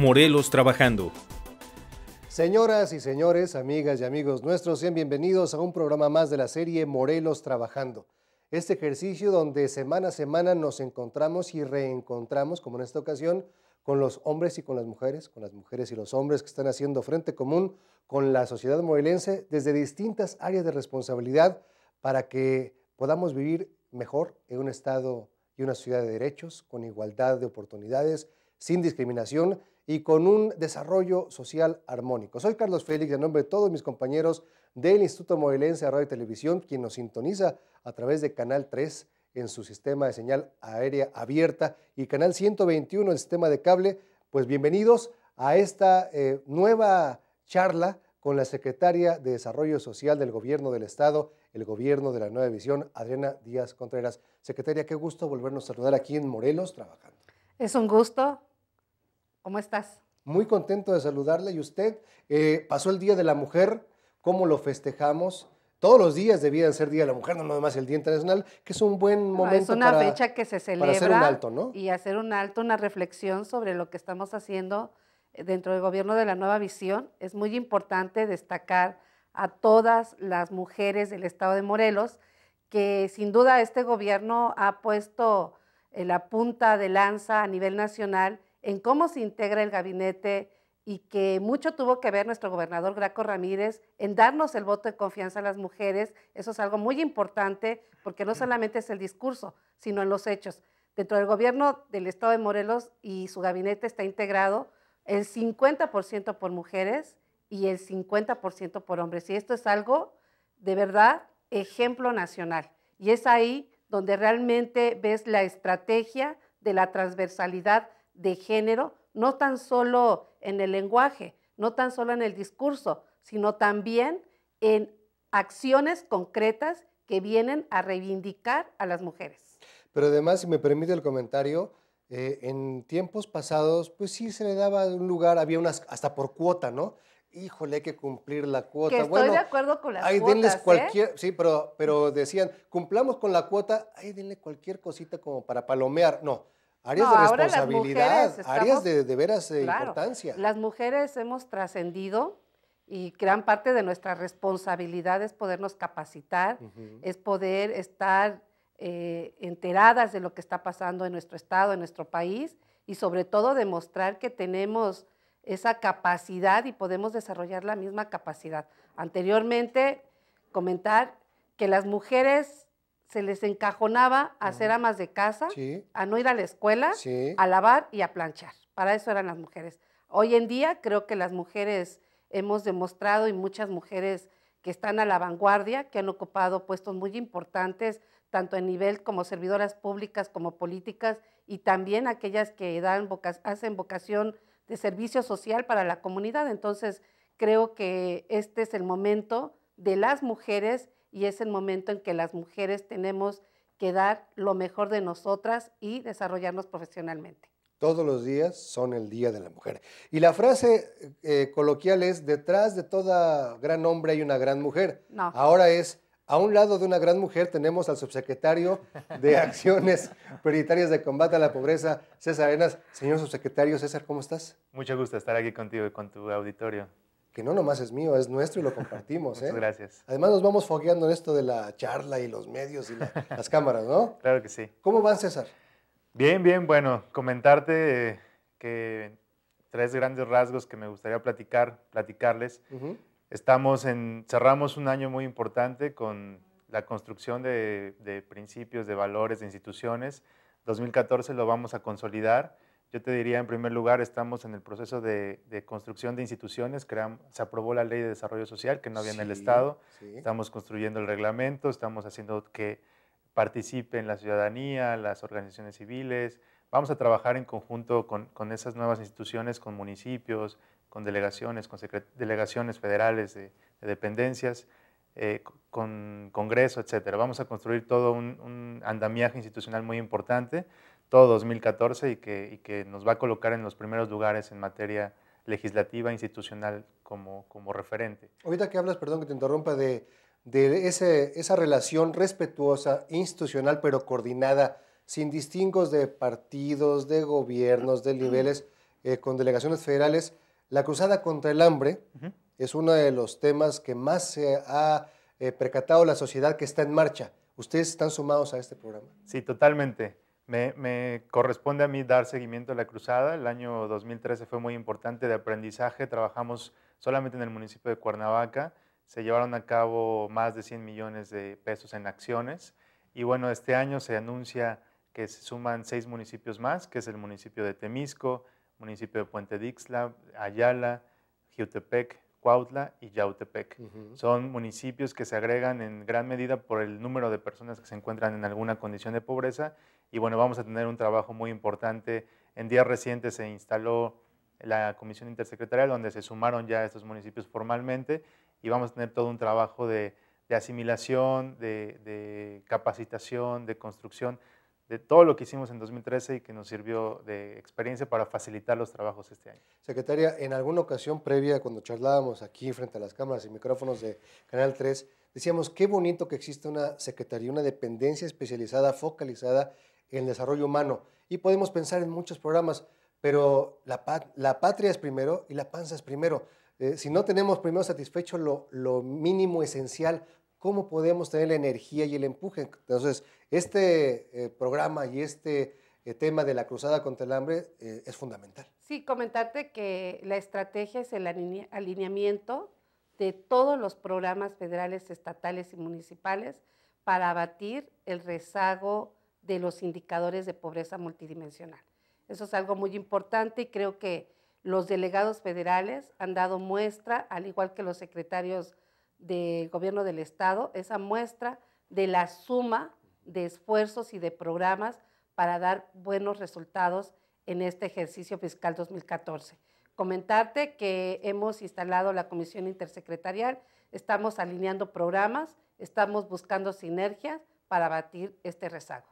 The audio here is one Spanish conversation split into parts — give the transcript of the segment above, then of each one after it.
Morelos trabajando. Señoras y señores, amigas y amigos nuestros, sean bienvenidos a un programa más de la serie Morelos Trabajando. Este ejercicio donde semana a semana nos encontramos y reencontramos, como en esta ocasión, con los hombres y con las mujeres, con las mujeres y los hombres que están haciendo frente común con la sociedad morelense desde distintas áreas de responsabilidad para que podamos vivir mejor en un Estado y una ciudad de derechos, con igualdad de oportunidades, sin discriminación y con un desarrollo social armónico. Soy Carlos Félix, en nombre de todos mis compañeros del Instituto Morelense de Radio y Televisión, quien nos sintoniza a través de Canal 3 en su sistema de señal aérea abierta y Canal 121 el sistema de cable, pues bienvenidos a esta eh, nueva charla con la secretaria de Desarrollo Social del Gobierno del Estado, el Gobierno de la Nueva Visión, Adriana Díaz Contreras. Secretaria, qué gusto volvernos a saludar aquí en Morelos trabajando. Es un gusto ¿Cómo estás? Muy contento de saludarle. ¿Y usted? Eh, pasó el Día de la Mujer. ¿Cómo lo festejamos? Todos los días debían ser Día de la Mujer, no nomás el Día Internacional, que es un buen ah, momento. es una fecha que se celebra. hacer un alto, ¿no? Y hacer un alto, una reflexión sobre lo que estamos haciendo eh, dentro del gobierno de la nueva visión. Es muy importante destacar a todas las mujeres del estado de Morelos, que sin duda este gobierno ha puesto eh, la punta de lanza a nivel nacional en cómo se integra el gabinete y que mucho tuvo que ver nuestro gobernador Graco Ramírez en darnos el voto de confianza a las mujeres. Eso es algo muy importante porque no solamente es el discurso, sino en los hechos. Dentro del gobierno del estado de Morelos y su gabinete está integrado el 50% por mujeres y el 50% por hombres. Y esto es algo de verdad ejemplo nacional. Y es ahí donde realmente ves la estrategia de la transversalidad de género, no tan solo en el lenguaje, no tan solo en el discurso, sino también en acciones concretas que vienen a reivindicar a las mujeres. Pero además, si me permite el comentario, eh, en tiempos pasados, pues sí se le daba un lugar, había unas, hasta por cuota, ¿no? Híjole, hay que cumplir la cuota. Que estoy de acuerdo con las cuotas, ¿eh? cualquier, sí, pero, pero decían, cumplamos con la cuota, ahí denle cualquier cosita como para palomear. No, Áreas de responsabilidad, áreas de, veras eh, importancia. Las mujeres hemos trascendido y gran parte de nuestra responsabilidad es podernos capacitar, es poder estar eh, enteradas de lo que está pasando en nuestro estado, en nuestro país y sobre todo demostrar que tenemos esa capacidad y podemos desarrollar la misma capacidad. Anteriormente, comentar que las mujeres se les encajonaba a amas de casa, a no ir a la escuela, a lavar y a planchar. Para eso eran las mujeres. Hoy en día creo que las mujeres hemos demostrado y muchas mujeres que están a la vanguardia, que han ocupado puestos muy importantes, tanto en nivel como servidoras públicas como políticas, y también aquellas que dan hacen vocación de servicio social para la comunidad. Entonces, creo que este es el momento de las mujeres y es el momento en que las mujeres tenemos que dar lo mejor de nosotras y desarrollarnos profesionalmente. Todos los días son el Día de la Mujer. Y la frase eh, coloquial es, detrás de toda gran hombre hay una gran mujer. Ahora es, a un lado de una gran mujer tenemos al subsecretario de Acciones Prioritarias de Combate a la Pobreza, César Arenas. Señor subsecretario, César, ¿cómo estás? Mucho gusto estar aquí contigo y con tu auditorio que no nomás es mío, es nuestro y lo compartimos. Muchas ¿eh? gracias. Además nos vamos fogueando en esto de la charla y los medios y las cámaras, ¿no? Claro que sí. ¿Cómo va, César? Bien, bien, bueno, comentarte eh, que tres grandes rasgos que me gustaría platicar, platicarles. Estamos en, cerramos un año muy importante con la construcción de, de principios, de valores, de instituciones. 2014 lo vamos a consolidar yo te diría, en primer lugar, estamos en el proceso de, construcción de instituciones. se aprobó la ley de desarrollo social que no había en el Estado. Estamos construyendo el reglamento, estamos haciendo que participen la ciudadanía, las organizaciones civiles. Vamos a trabajar en conjunto con, esas nuevas instituciones, con municipios, con delegaciones, con delegaciones federales de, dependencias, eh, con Congreso, etc. Vamos a construir todo un andamiaje institucional muy importante todo 2014 y que, que nos va a colocar en los primeros lugares en materia legislativa institucional como, como referente. Ahorita que hablas, perdón que te interrumpa, de, de esa relación respetuosa, institucional, pero coordinada, sin distingos de partidos, de gobiernos, de niveles, eh, con delegaciones federales, la cruzada contra el hambre es uno de los temas que más se ha eh, percatado la sociedad que está en marcha. Ustedes están sumados a este programa. Sí, totalmente. Me, corresponde a mí dar seguimiento a la cruzada. El año 2013 fue muy importante de aprendizaje. Trabajamos solamente en el municipio de Cuernavaca. Se llevaron a cabo más de 100 millones de pesos en acciones. Y bueno, este año se anuncia que se suman seis municipios más, que es el municipio de Temisco, municipio de Puente Dixla, Ayala, Jutepec, Cuautla y Yautepec. Son municipios que se agregan en gran medida por el número de personas que se encuentran en alguna condición de pobreza y bueno, vamos a tener un trabajo muy importante. En días recientes se instaló la comisión intersecretarial donde se sumaron ya estos municipios formalmente y vamos a tener todo un trabajo de, de asimilación, de, de, capacitación, de construcción, de todo lo que hicimos en 2013 y que nos sirvió de experiencia para facilitar los trabajos este año. Secretaria, en alguna ocasión previa, cuando charlábamos aquí frente a las cámaras y micrófonos de Canal 3, decíamos, qué bonito que existe una secretaría, una dependencia especializada, focalizada en el desarrollo humano. Y podemos pensar en muchos programas, pero la, la patria es primero y la panza es primero. Eh, si no tenemos primero satisfecho lo, lo mínimo esencial, ¿cómo podemos tener la energía y el empuje? Entonces, este eh, programa y este eh, tema de la cruzada contra el hambre es fundamental. Sí, comentarte que la estrategia es el alineamiento de todos los programas federales, estatales y municipales para abatir el rezago de los indicadores de pobreza multidimensional. Eso es algo muy importante y creo que los delegados federales han dado muestra, al igual que los secretarios de gobierno del Estado, esa muestra de la suma de esfuerzos y de programas para dar buenos resultados en este ejercicio fiscal 2014. Comentarte que hemos instalado la comisión intersecretarial, estamos alineando programas, estamos buscando sinergias para batir este rezago.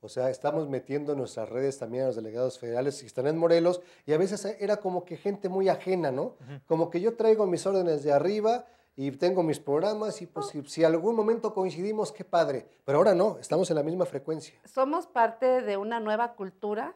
O sea, estamos metiendo en nuestras redes también a los delegados federales que están en Morelos y a veces era como que gente muy ajena, ¿no? Como que yo traigo mis órdenes de arriba y tengo mis programas y pues, si, algún momento coincidimos, qué padre. Pero ahora no, estamos en la misma frecuencia. Somos parte de una nueva cultura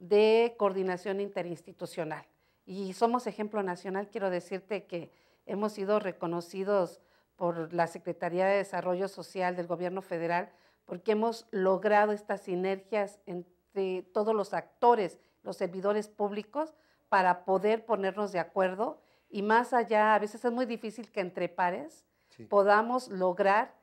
de coordinación interinstitucional y somos ejemplo nacional. Quiero decirte que hemos sido reconocidos por la Secretaría de Desarrollo Social del Gobierno Federal porque hemos logrado estas sinergias entre todos los actores, los servidores públicos, para poder ponernos de acuerdo y más allá, a veces es muy difícil que entre pares podamos lograr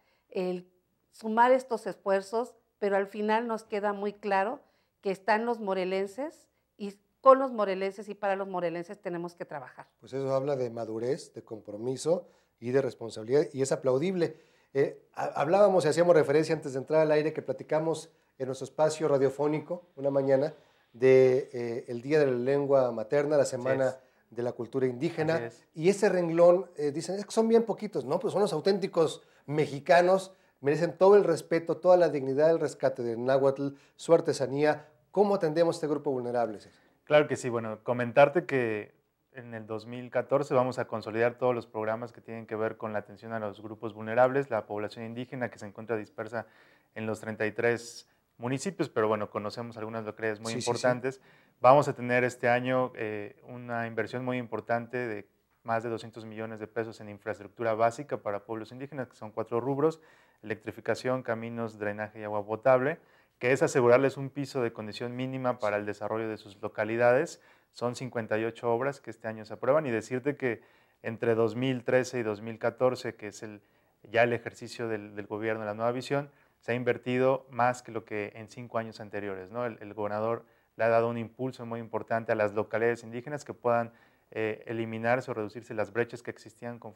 sumar estos esfuerzos, pero al final nos queda muy claro que están los morelenses y con los morelenses y para los morelenses tenemos que trabajar. Pues eso habla de madurez, de compromiso y de responsabilidad y es aplaudible. Eh, hablábamos y hacíamos referencia antes de entrar al aire que platicamos en nuestro espacio radiofónico una mañana del eh, Día de la Lengua Materna, la Semana de la Cultura Indígena. Y ese renglón, eh, dicen, que son bien poquitos, ¿no? Pues son los auténticos mexicanos, merecen todo el respeto, toda la dignidad, del rescate de Nahuatl, su artesanía. ¿Cómo atendemos este grupo vulnerable? Claro que sí, bueno, comentarte que en el 2014 vamos a consolidar todos los programas que tienen que ver con la atención a los grupos vulnerables, la población indígena que se encuentra dispersa en los 33 municipios, pero bueno, conocemos algunas localidades muy importantes. Vamos a tener este año eh, una inversión muy importante de más de 200 millones de pesos en infraestructura básica para pueblos indígenas, que son cuatro rubros, electrificación, caminos, drenaje y agua potable, que es asegurarles un piso de condición mínima para el desarrollo de sus localidades son 58 obras que este año se aprueban y decirte que entre 2013 y 2014, que es el, ya el ejercicio del, gobierno de la nueva visión, se ha invertido más que lo que en cinco años anteriores. ¿no? El, gobernador le ha dado un impulso muy importante a las localidades indígenas que puedan eh, eliminarse o reducirse las brechas que existían con,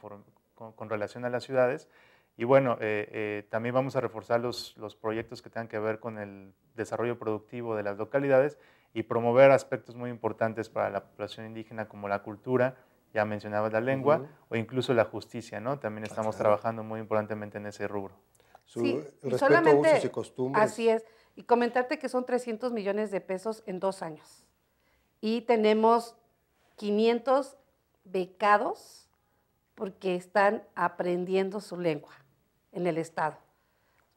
relación a las ciudades. Y bueno, eh, eh, también vamos a reforzar los, los proyectos que tengan que ver con el desarrollo productivo de las localidades y promover aspectos muy importantes para la población indígena como la cultura, ya mencionaba la lengua, o incluso la justicia, ¿no? También estamos trabajando muy importantemente en ese rubro. respeto solamente, costumbres. Así es. Y comentarte que son 300 millones de pesos en dos años. Y tenemos 500 becados porque están aprendiendo su lengua en el Estado.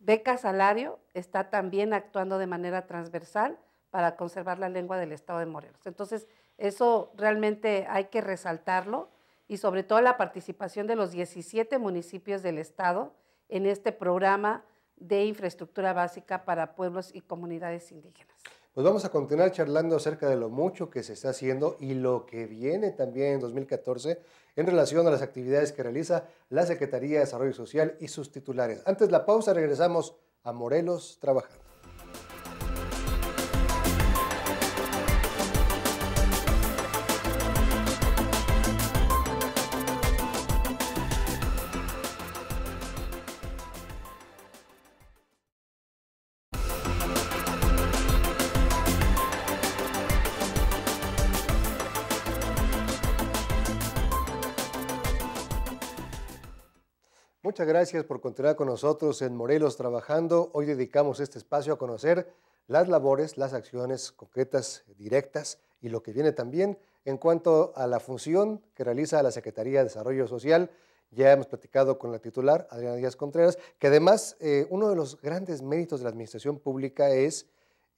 Beca Salario está también actuando de manera transversal para conservar la lengua del Estado de Morelos. Entonces, eso realmente hay que resaltarlo y sobre todo la participación de los 17 municipios del Estado en este programa de infraestructura básica para pueblos y comunidades indígenas. Pues vamos a continuar charlando acerca de lo mucho que se está haciendo y lo que viene también en 2014 en relación a las actividades que realiza la Secretaría de Desarrollo Social y sus titulares. Antes de la pausa regresamos a Morelos trabajando. muchas gracias por continuar con nosotros en Morelos Trabajando. Hoy dedicamos este espacio a conocer las labores, las acciones concretas, directas y lo que viene también en cuanto a la función que realiza la Secretaría de Desarrollo Social. Ya hemos platicado con la titular, Adriana Díaz Contreras, que además eh, uno de los grandes méritos de la administración pública es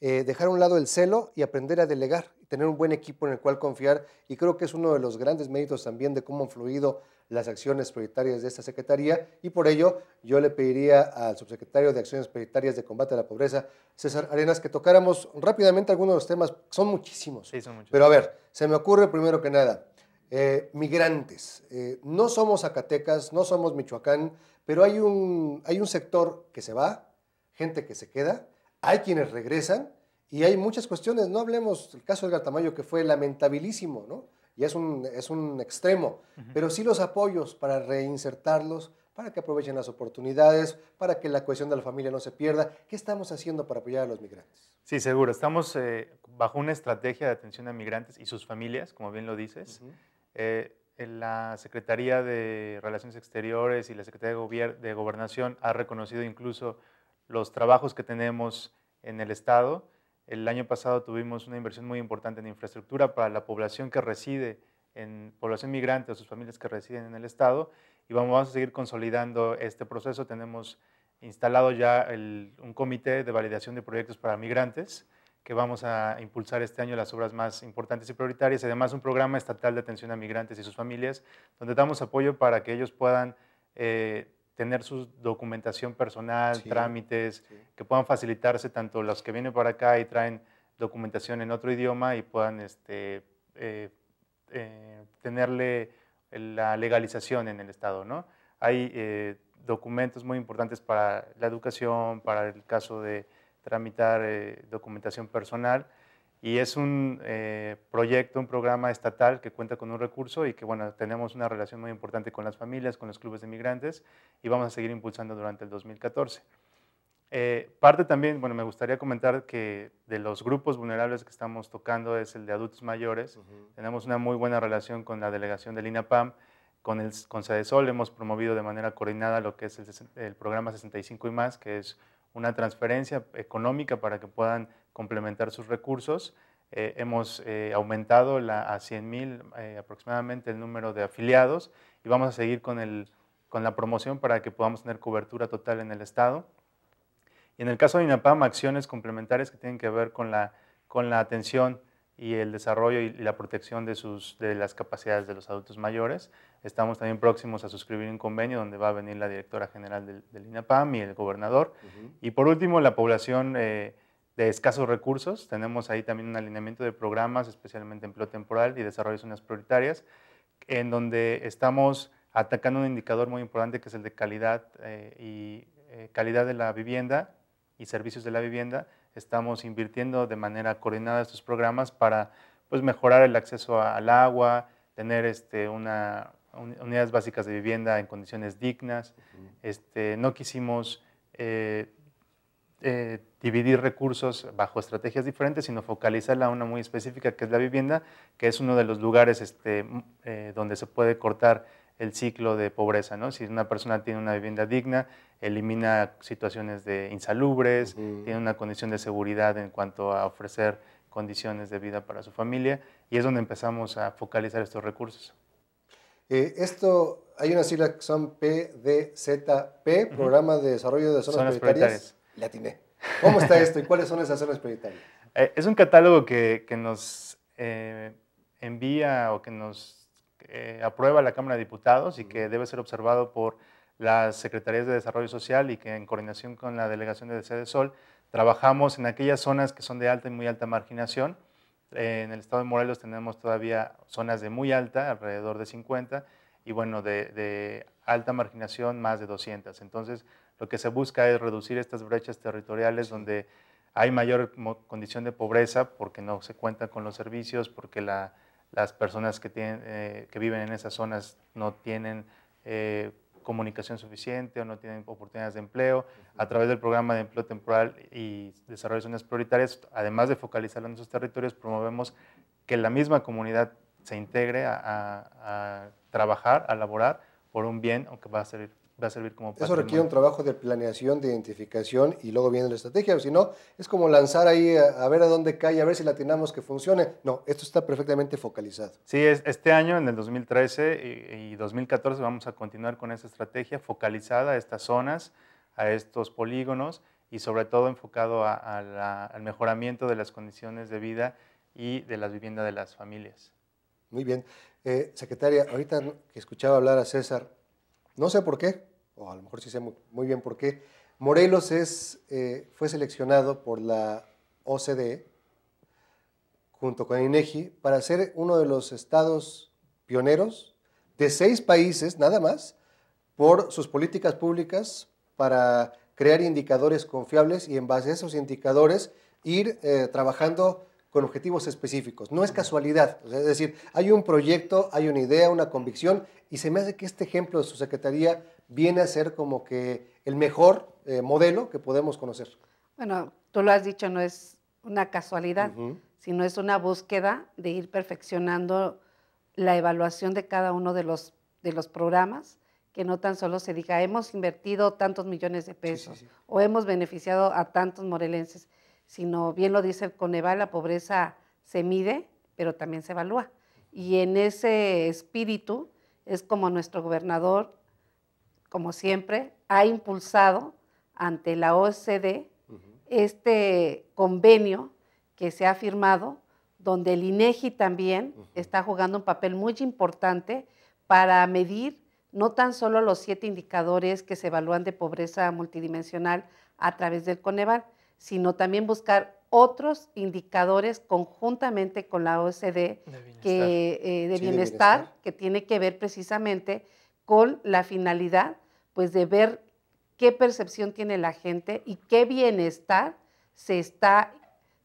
eh, dejar a un lado el celo y aprender a delegar tener un buen equipo en el cual confiar y creo que es uno de los grandes méritos también de cómo han fluido las acciones prioritarias de esta Secretaría y por ello yo le pediría al subsecretario de Acciones Prioritarias de Combate a la Pobreza, César Arenas, que tocáramos rápidamente algunos de los temas, son muchísimos, sí, pero a ver, se me ocurre primero que nada, eh, migrantes, eh, no somos Zacatecas, no somos Michoacán, pero hay un, hay un sector que se va, gente que se queda, hay quienes regresan, y hay muchas cuestiones, no hablemos del caso del Tamayo, que fue lamentabilísimo, ¿no? Y es un, extremo, pero sí los apoyos para reinsertarlos, para que aprovechen las oportunidades, para que la cohesión de la familia no se pierda. ¿Qué estamos haciendo para apoyar a los migrantes? Sí, seguro. Estamos eh, bajo una estrategia de atención a migrantes y sus familias, como bien lo dices. Eh, eh, la Secretaría de Relaciones Exteriores y la Secretaría de, de Gobernación ha reconocido incluso los trabajos que tenemos en el Estado el año pasado tuvimos una inversión muy importante en infraestructura para la población que reside, en población migrante o sus familias que residen en el Estado, y vamos, a seguir consolidando este proceso. Tenemos instalado ya un comité de validación de proyectos para migrantes que vamos a impulsar este año las obras más importantes y prioritarias, además un programa estatal de atención a migrantes y sus familias, donde damos apoyo para que ellos puedan eh, tener su documentación personal, trámites, que puedan facilitarse tanto los que vienen para acá y traen documentación en otro idioma y puedan este, eh, eh, tenerle la legalización en el Estado. Hay eh, documentos muy importantes para la educación, para el caso de tramitar documentación personal y es un eh, proyecto, un programa estatal que cuenta con un recurso y que, bueno, tenemos una relación muy importante con las familias, con los clubes de migrantes y vamos a seguir impulsando durante el 2014. Eh, parte también, bueno, me gustaría comentar que de los grupos vulnerables que estamos tocando es el de adultos mayores. Tenemos una muy buena relación con la delegación del INAPAM, con, el, con Sol, hemos promovido de manera coordinada lo que es el programa 65 y más, que es una transferencia económica para que puedan complementar sus recursos. Eh, hemos eh, aumentado la, a 100.000 eh, aproximadamente el número de afiliados y vamos a seguir con, el, con la promoción para que podamos tener cobertura total en el Estado. Y en el caso de INAPAM, acciones complementarias que tienen que ver con la, con la atención y el desarrollo y la protección de, sus, de las capacidades de los adultos mayores. Estamos también próximos a suscribir un convenio donde va a venir la directora general del, INAPAM y el gobernador. Y por último, la población de escasos recursos. Tenemos ahí también un alineamiento de programas, especialmente empleo temporal y desarrollo de zonas prioritarias, en donde estamos atacando un indicador muy importante que es el de calidad eh, y eh, calidad de la vivienda y servicios de la vivienda. Estamos invirtiendo de manera coordinada estos programas para pues, mejorar el acceso al agua, tener este, una, unidades básicas de vivienda en condiciones dignas. este, no quisimos eh, eh, dividir recursos bajo estrategias diferentes, sino focalizarla a una muy específica, que es la vivienda, que es uno de los lugares este, mm, eh, donde se puede cortar el ciclo de pobreza. ¿no? Si una persona tiene una vivienda digna, elimina situaciones de insalubres, tiene una condición de seguridad en cuanto a ofrecer condiciones de vida para su familia, y es donde empezamos a focalizar estos recursos. Eh, esto, hay una sigla que son PDZP, Programa de Desarrollo de Zonas, Zonas Prioritarias la atiné. ¿Cómo está esto y cuáles son esas zonas prioritarias? Eh, es un catálogo que, nos eh, envía o que nos eh, aprueba la Cámara de Diputados y que debe ser observado por las Secretarías de Desarrollo Social y que en coordinación con la Delegación de Cedesol Sol trabajamos en aquellas zonas que son de alta y muy alta marginación. en el estado de Morelos tenemos todavía zonas de muy alta, alrededor de 50, y bueno, de, de alta marginación más de 200. Entonces, lo que se busca es reducir estas brechas territoriales donde hay mayor condición de pobreza porque no se cuenta con los servicios, porque las personas eh, que, viven en esas zonas no tienen eh, comunicación suficiente o no tienen oportunidades de empleo. A través del programa de empleo temporal y desarrollo de zonas prioritarias, además de focalizarlo en esos territorios, promovemos que la misma comunidad se integre a, trabajar, a laborar por un bien, aunque va a ser va a servir como Eso requiere un trabajo de planeación, de identificación y luego viene la estrategia. Si no, es como lanzar ahí a, ver a dónde cae, a ver si la atinamos que funcione. No, esto está perfectamente focalizado. Sí, es, este año, en el 2013 eh, y, 2014, vamos a continuar con esa estrategia focalizada a estas zonas, a estos polígonos y sobre todo enfocado al mejoramiento de las condiciones de vida y de las viviendas de las familias. Muy bien. Eh, secretaria, ahorita que escuchaba hablar a César, no sé por qué, o a lo mejor sí sé muy, bien por qué. Morelos eh, fue seleccionado por la OCDE junto con INEGI para ser uno de los estados pioneros de seis países, nada más, por sus políticas públicas para crear indicadores confiables y en base a esos indicadores ir eh, trabajando con objetivos específicos. No es casualidad. es decir, hay un proyecto, hay una idea, una convicción, y se me hace que este ejemplo de su secretaría viene a ser como que el mejor eh, modelo que podemos conocer. Bueno, tú lo has dicho, no es una casualidad, sino es una búsqueda de ir perfeccionando la evaluación de cada uno de los, de los programas, que no tan solo se diga, hemos invertido tantos millones de pesos o hemos beneficiado a tantos morelenses, sino bien lo dice el Coneval, la pobreza se mide, pero también se evalúa. Y en ese espíritu es como nuestro gobernador, como siempre, ha impulsado ante la OCDE este convenio que se ha firmado, donde el INEGI e también está jugando un papel muy importante para medir no tan solo los siete indicadores que se evalúan de pobreza multidimensional a través del Coneval, sino también buscar otros indicadores conjuntamente con la OSD eh, de bienestar, que, de bienestar. que tiene que ver precisamente con la finalidad pues de ver qué percepción tiene la gente y qué bienestar se está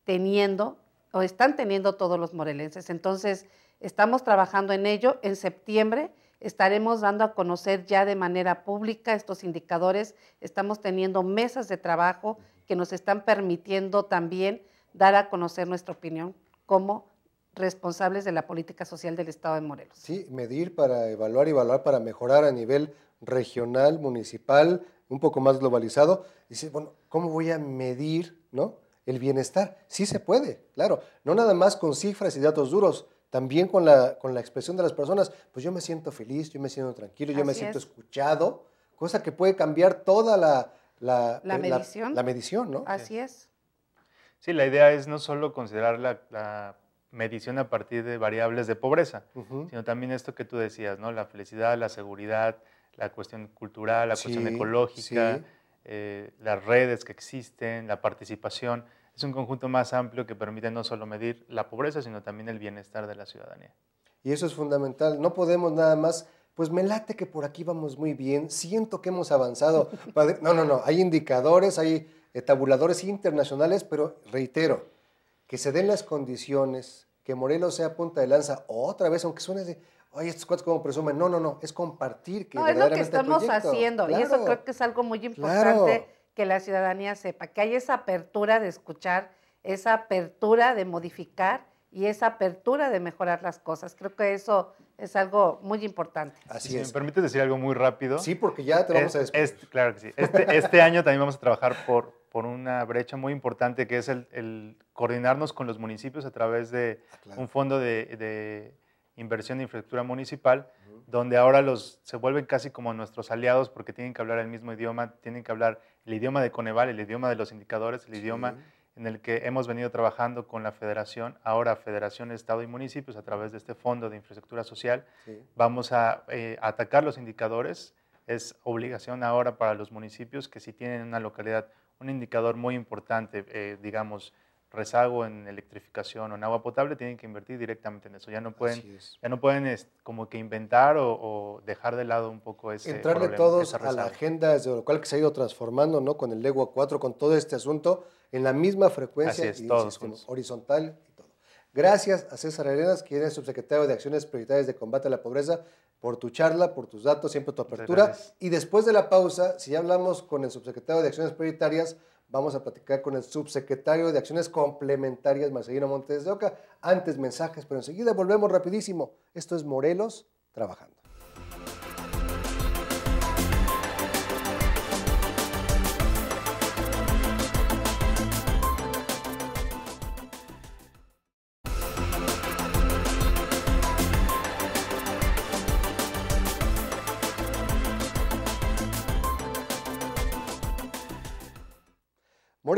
teniendo o están teniendo todos los morelenses. Entonces, estamos trabajando en ello. En septiembre estaremos dando a conocer ya de manera pública estos indicadores. Estamos teniendo mesas de trabajo que nos están permitiendo también dar a conocer nuestra opinión como responsables de la política social del Estado de Morelos. Sí, medir para evaluar y evaluar para mejorar a nivel regional, municipal, un poco más globalizado. Dices, bueno, ¿cómo voy a medir ¿no? el bienestar? Sí se puede, claro. No nada más con cifras y datos duros, también con la, con la expresión de las personas. Pues yo me siento feliz, yo me siento tranquilo, yo me siento escuchado, cosa que puede cambiar toda la, eh, la, medición. La, medición, ¿no? Así es. Sí, la idea es no solo considerar la, medición a partir de variables de pobreza, sino también esto que tú decías, ¿no? La felicidad, la seguridad, la cuestión cultural, la cuestión ecológica, eh, las redes que existen, la participación. Es un conjunto más amplio que permite no solo medir la pobreza, sino también el bienestar de la ciudadanía. Y eso es fundamental. No podemos nada más pues me late que por aquí vamos muy bien, siento que hemos avanzado. No, no, no, hay indicadores, hay eh, tabuladores internacionales, pero reitero, que se den las condiciones, que Morelos sea punta de lanza otra vez, aunque suene de, oye, estos cuatro como presumen, no, no, no, es compartir que... No, es lo que estamos haciendo y eso creo que es algo muy importante que la ciudadanía sepa, que hay esa apertura de escuchar, esa apertura de modificar y esa apertura de mejorar las cosas. Creo que eso es algo muy importante. Así es. me permites decir algo muy rápido. Sí, porque ya te vamos a despedir. claro que sí. Este, este, año también vamos a trabajar por, por una brecha muy importante que es el, coordinarnos con los municipios a través de ah, un fondo de, inversión de infraestructura municipal, donde ahora los se vuelven casi como nuestros aliados porque tienen que hablar el mismo idioma, tienen que hablar el idioma de Coneval, el idioma de los indicadores, el idioma en el que hemos venido trabajando con la Federación, ahora Federación, Estado y Municipios, a través de este Fondo de Infraestructura Social. Vamos a eh, atacar los indicadores. Es obligación ahora para los municipios que si tienen en una localidad un indicador muy importante, eh, digamos, rezago en electrificación o en agua potable, tienen que invertir directamente en eso. Ya no pueden, ya no pueden como que inventar o, dejar de lado un poco ese Entrarle todos a la agenda, desde lo cual que se ha ido transformando, ¿no? Con el Legua 4, con todo este asunto, en la misma frecuencia y horizontal y todo. Gracias a César Arenas, quien es subsecretario de Acciones Prioritarias de Combate a la Pobreza, por tu charla, por tus datos, siempre tu apertura. Y después de la pausa, si ya hablamos con el subsecretario de Acciones Prioritarias, vamos a platicar con el subsecretario de Acciones Complementarias, Marcelino Montes de Oca. Antes mensajes, pero enseguida volvemos rapidísimo. Esto es Morelos trabajando.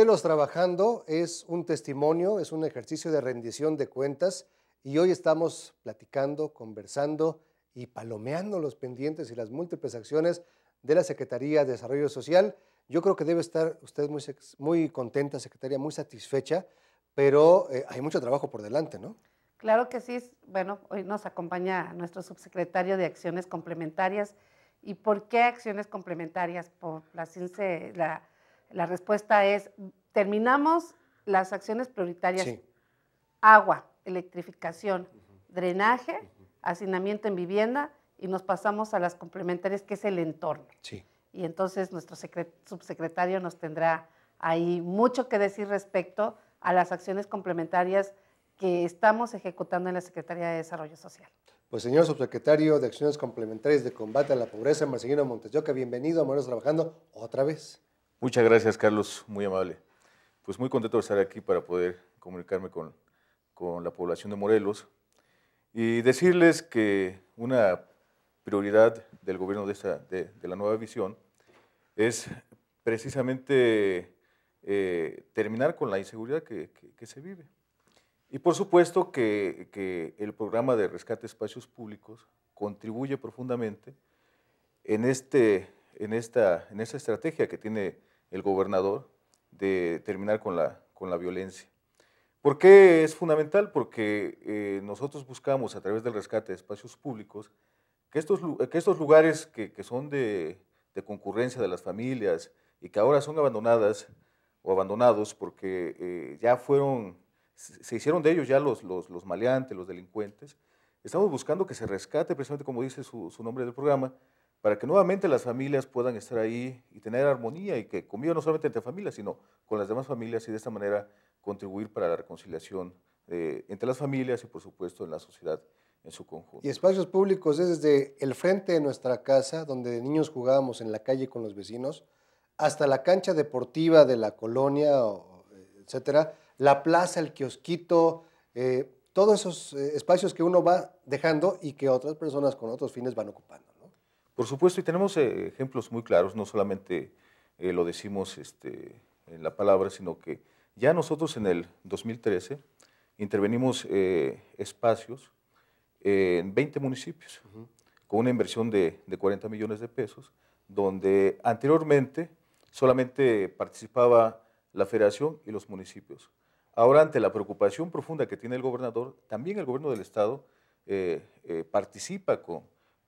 los Trabajando es un testimonio, es un ejercicio de rendición de cuentas y hoy estamos platicando, conversando y palomeando los pendientes y las múltiples acciones de la Secretaría de Desarrollo Social. Yo creo que debe estar usted muy, muy contenta, secretaria, muy satisfecha, pero eh, hay mucho trabajo por delante, ¿no? Claro que sí. Bueno, hoy nos acompaña nuestro subsecretario de Acciones Complementarias. ¿Y por qué acciones complementarias? Por la, la la respuesta es, terminamos las acciones prioritarias. Agua, electrificación, drenaje, hacinamiento en vivienda y nos pasamos a las complementarias, que es el entorno. Y entonces nuestro subsecretario nos tendrá ahí mucho que decir respecto a las acciones complementarias que estamos ejecutando en la Secretaría de Desarrollo Social. Pues señor subsecretario de Acciones Complementarias de Combate a la Pobreza, Marcelino Montesioca, bienvenido a Trabajando otra vez. Muchas gracias, Carlos, muy amable. Pues muy contento de estar aquí para poder comunicarme con, la población de Morelos y decirles que una prioridad del gobierno de, la nueva visión es precisamente eh, terminar con la inseguridad que, se vive. Y por supuesto que, el programa de rescate de espacios públicos contribuye profundamente en, este, en, esta, en esta estrategia que tiene el gobernador de terminar con la, con la violencia. ¿Por qué es fundamental? Porque eh, nosotros buscamos a través del rescate de espacios públicos que estos, que estos lugares que, son de, concurrencia de las familias y que ahora son abandonadas o abandonados porque eh, ya fueron, se hicieron de ellos ya los, los, maleantes, los delincuentes, estamos buscando que se rescate, precisamente como dice su, su nombre del programa, para que nuevamente las familias puedan estar ahí y tener armonía y que convivan no solamente entre familias, sino con las demás familias y de esta manera contribuir para la reconciliación eh, entre las familias y por supuesto en la sociedad en su conjunto. Y espacios públicos desde el frente de nuestra casa, donde niños jugábamos en la calle con los vecinos, hasta la cancha deportiva de la colonia, etcétera, la plaza, el kiosquito, eh, todos esos eh, espacios que uno va dejando y que otras personas con otros fines van ocupando. Por supuesto, y tenemos eh, ejemplos muy claros, no solamente eh, lo decimos este, en la palabra, sino que ya nosotros en el 2013 intervenimos eh, espacios en 20 municipios, con una inversión de, 40 millones de pesos, donde anteriormente solamente participaba la federación y los municipios. Ahora, ante la preocupación profunda que tiene el gobernador, también el gobierno del Estado participa con,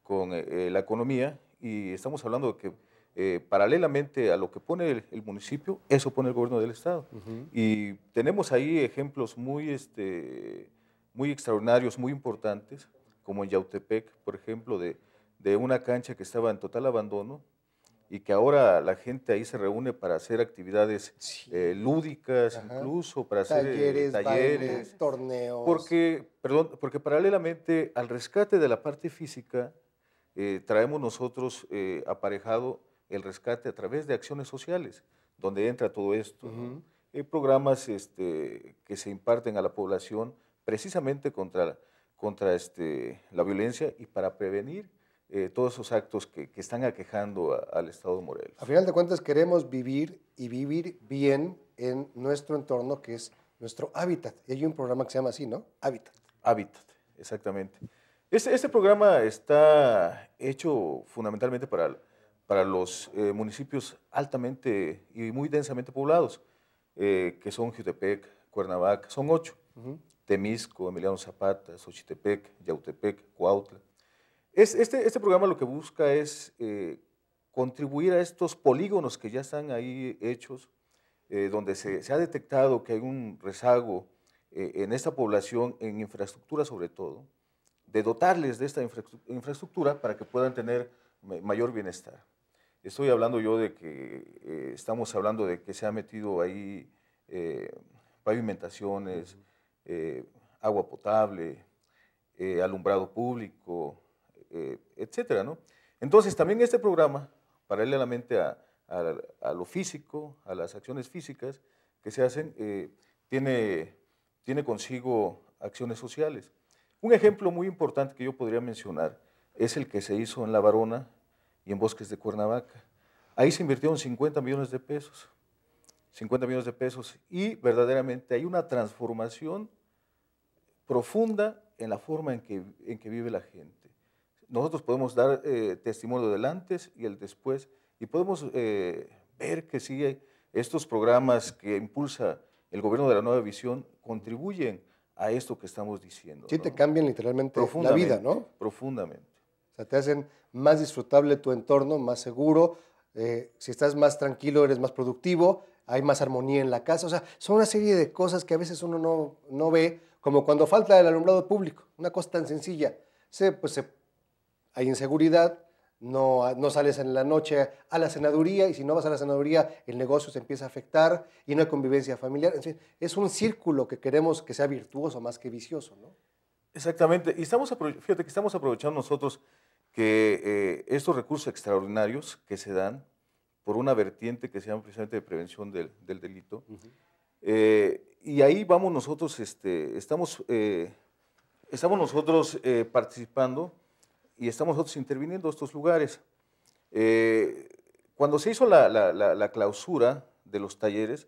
con eh, eh, la economía y estamos hablando de que eh, paralelamente a lo que pone el, municipio, eso pone el gobierno del Estado. Y tenemos ahí ejemplos muy, este, muy extraordinarios, muy importantes, como en Yautepec, por ejemplo, de, de una cancha que estaba en total abandono y que ahora la gente ahí se reúne para hacer actividades lúdicas, incluso para hacer talleres, torneos. Porque, perdón, porque paralelamente al rescate de la parte física, eh, traemos nosotros eh, aparejado el rescate a través de acciones sociales, donde entra todo esto. Hay programas este, que se imparten a la población precisamente contra, contra este, la violencia y para prevenir eh, todos esos actos que, están aquejando al Estado de Morelos. A final de cuentas queremos vivir y vivir bien en nuestro entorno que es nuestro hábitat. hay un programa que se llama así, ¿no? Hábitat. Hábitat, exactamente. Este, programa está hecho fundamentalmente para, para los eh, municipios altamente y muy densamente poblados, eh, que son Jutepec, Cuernavaca, son ocho. Temisco, Emiliano Zapata, Xochitepec, Yautepec, Cuautla. este, este, programa lo que busca es eh, contribuir a estos polígonos que ya están ahí hechos, donde se, se, ha detectado que hay un rezago en esta población, en infraestructura sobre todo, de dotarles de esta infraestructura para que puedan tener mayor bienestar. Estoy hablando yo de que eh, estamos hablando de que se ha metido ahí eh, pavimentaciones, eh, agua potable, alumbrado público, etcétera, Entonces también este programa, paralelamente a, a, lo físico, a las acciones físicas que se hacen, tiene, tiene consigo acciones sociales. Un ejemplo muy importante que yo podría mencionar es el que se hizo en La Varona y en Bosques de Cuernavaca. Ahí se invirtieron 50 millones de pesos. 50 millones de pesos. Y verdaderamente hay una transformación profunda en la forma en que, en que vive la gente. Nosotros podemos dar eh, testimonio del antes y el después y podemos eh, ver que si estos programas que impulsa el gobierno de la nueva visión contribuyen a esto que estamos diciendo. Sí, te cambian literalmente la vida, ¿no? Profundamente. O sea, te hacen más disfrutable tu entorno, más seguro. Eh, si estás más tranquilo, eres más productivo, hay más armonía en la casa. O sea, son una serie de cosas que a veces uno no, ve, como cuando falta el alumbrado público. Una cosa tan sencilla. Se, pues, hay inseguridad, no, ah, no, sales en la noche a la senaduría y si no vas a la senaduría el negocio se empieza a afectar y no hay convivencia familiar. es un círculo que queremos que sea virtuoso más que vicioso, Exactamente. Y estamos, fíjate que estamos aprovechando nosotros que eh, estos recursos extraordinarios que se dan por una vertiente que se llama precisamente de prevención del, delito. Eh, y ahí vamos nosotros, este, estamos, eh, estamos nosotros participando y estamos nosotros interviniendo estos lugares. Eh, cuando se hizo la, la, clausura de los talleres,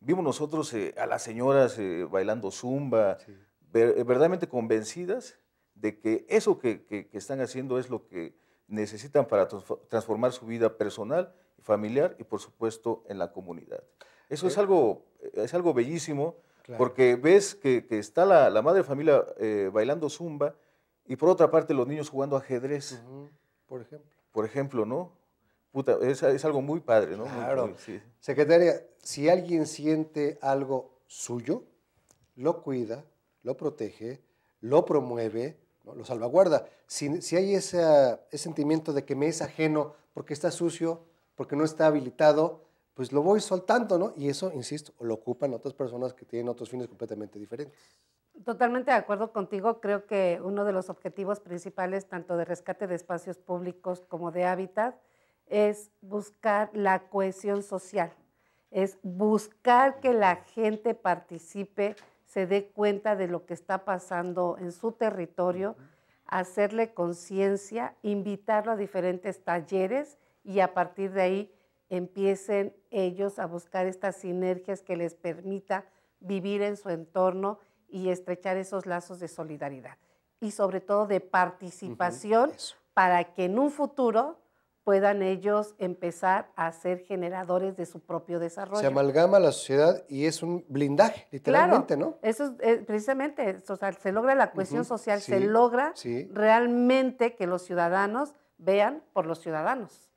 vimos nosotros eh, a las señoras eh, bailando zumba, verdaderamente convencidas de que eso que, que, están haciendo es lo que necesitan para transformar su vida personal, familiar y por supuesto en la comunidad. Eso es algo, es algo bellísimo porque ves que, que está la, madre familia bailando zumba, y por otra parte, los niños jugando ajedrez. Por ejemplo. Por ejemplo, ¿no? es, algo muy padre, ¿no? Claro. sí. Secretaria, si alguien siente algo suyo, lo cuida, lo protege, lo promueve, lo salvaguarda. Si, si hay ese sentimiento de que me es ajeno porque está sucio, porque no está habilitado, pues lo voy soltando, ¿no? Y eso, insisto, lo ocupan otras personas que tienen otros fines completamente diferentes. Totalmente de acuerdo contigo. Creo que uno de los objetivos principales, tanto de rescate de espacios públicos como de hábitat, es buscar la cohesión social, es buscar que la gente participe, se dé cuenta de lo que está pasando en su territorio, hacerle conciencia, invitarlo a diferentes talleres y a partir de ahí empiecen ellos a buscar estas sinergias que les permita vivir en su entorno y estrechar esos lazos de solidaridad y sobre todo de participación para que en un futuro puedan ellos empezar a ser generadores de su propio desarrollo. Se amalgama la sociedad y es un blindaje, literalmente, ¿no? Eso es, eh, precisamente, o se logra la cohesión social, se logra realmente que los ciudadanos vean por los ciudadanos.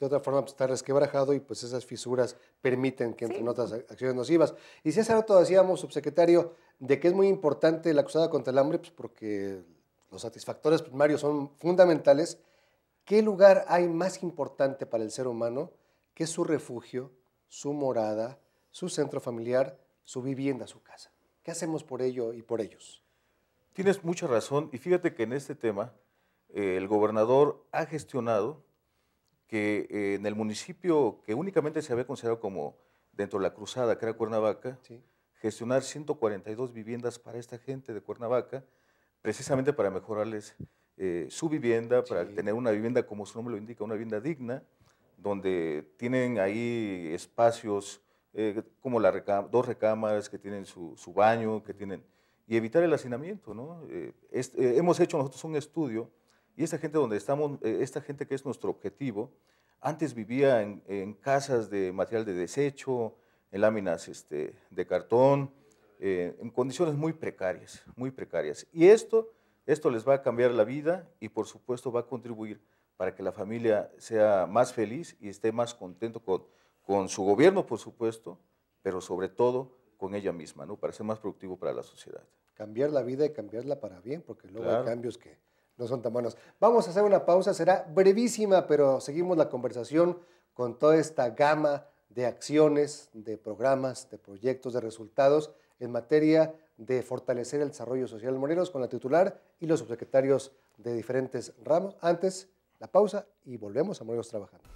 De otra forma, pues, está resquebrajado y pues esas fisuras permiten que, entren otras acciones nocivas. Y si hace rato decíamos, subsecretario, de que es muy importante la cruzada contra el hambre, pues porque los satisfactores primarios son fundamentales. ¿Qué lugar hay más importante para el ser humano que su refugio, su morada, su centro familiar, su vivienda, su casa? ¿Qué hacemos por ello y por ellos? Tienes mucha razón y fíjate que en este tema eh, el gobernador ha gestionado que eh, en el municipio que únicamente se había considerado como dentro de la cruzada, que era Cuernavaca, sí gestionar 142 viviendas para esta gente de Cuernavaca, precisamente para mejorarles eh, su vivienda, para tener una vivienda, como su nombre lo indica, una vivienda digna, donde tienen ahí espacios eh, como la dos recámaras, que tienen su, baño, que tienen... Y evitar el hacinamiento, ¿no? Eh, hemos hecho nosotros un estudio y esta gente donde estamos, esta gente que es nuestro objetivo, antes vivía en, en casas de material de desecho, en láminas este, de cartón, eh, en condiciones muy precarias, muy precarias. Y esto, esto les va a cambiar la vida y por supuesto va a contribuir para que la familia sea más feliz y esté más contento con, con su gobierno, por supuesto, pero sobre todo con ella misma, ¿no? para ser más productivo para la sociedad. Cambiar la vida y cambiarla para bien, porque luego hay cambios que no son tan buenos. Vamos a hacer una pausa, será brevísima, pero seguimos la conversación con toda esta gama de acciones, de programas, de proyectos, de resultados en materia de fortalecer el desarrollo social de Morelos con la titular y los subsecretarios de diferentes ramos. Antes, la pausa y volvemos a Morelos Trabajando.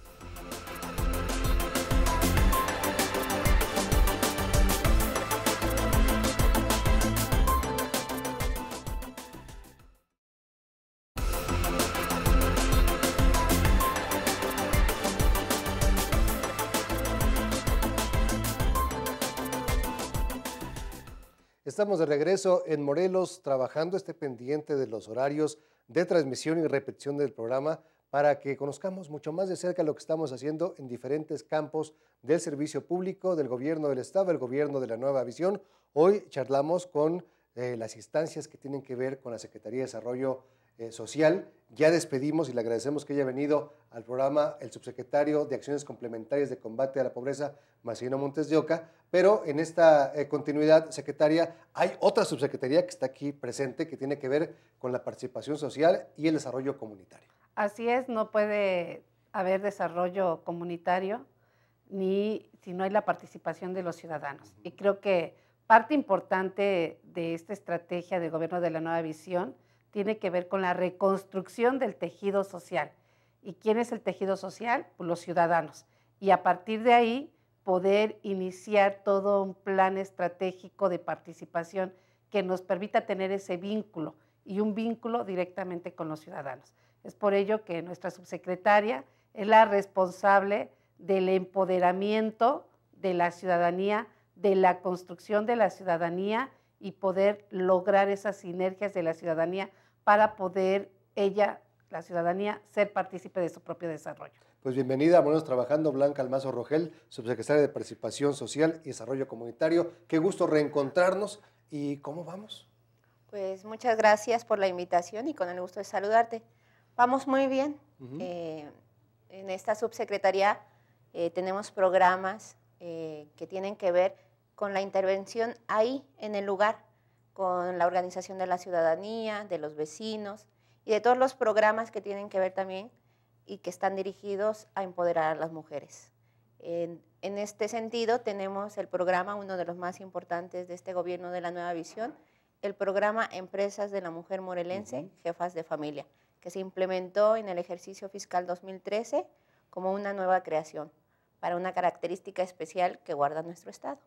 Estamos de regreso en Morelos trabajando este pendiente de los horarios de transmisión y repetición del programa para que conozcamos mucho más de cerca lo que estamos haciendo en diferentes campos del servicio público, del gobierno del Estado, del gobierno de la nueva visión. Hoy charlamos con eh, las instancias que tienen que ver con la Secretaría de Desarrollo eh, social. Ya despedimos y le agradecemos que haya venido al programa el subsecretario de Acciones Complementarias de Combate a la Pobreza, Marcelino Montes de Oca. Pero en esta eh, continuidad, secretaria, hay otra subsecretaría que está aquí presente que tiene que ver con la participación social y el desarrollo comunitario. Así es, no puede haber desarrollo comunitario ni si no hay la participación de los ciudadanos. Y creo que parte importante de esta estrategia de gobierno de la nueva visión tiene que ver con la reconstrucción del tejido social. ¿Y quién es el tejido social? Pues, los ciudadanos. Y a partir de ahí poder iniciar todo un plan estratégico de participación que nos permita tener ese vínculo y un vínculo directamente con los ciudadanos. Es por ello que nuestra subsecretaria es la responsable del empoderamiento de la ciudadanía, de la construcción de la ciudadanía y poder lograr esas sinergias de la ciudadanía para poder ella, la ciudadanía, ser partícipe de su propio desarrollo. Pues bienvenida a Trabajando, Blanca Almazo Rogel, subsecretaria de Participación Social y Desarrollo Comunitario. Qué gusto reencontrarnos y ¿cómo vamos? Pues muchas gracias por la invitación y con el gusto de saludarte. Vamos muy bien. Eh, en esta subsecretaría eh, tenemos programas eh, que tienen que ver con la intervención ahí, en el lugar, con la organización de la ciudadanía, de los vecinos y de todos los programas que tienen que ver también y que están dirigidos a empoderar a las mujeres. En, este sentido, tenemos el programa, uno de los más importantes de este gobierno de la nueva visión, el programa Empresas de la Mujer Morelense, Jefas de Familia, que se implementó en el ejercicio fiscal 2013 como una nueva creación para una característica especial que guarda nuestro Estado.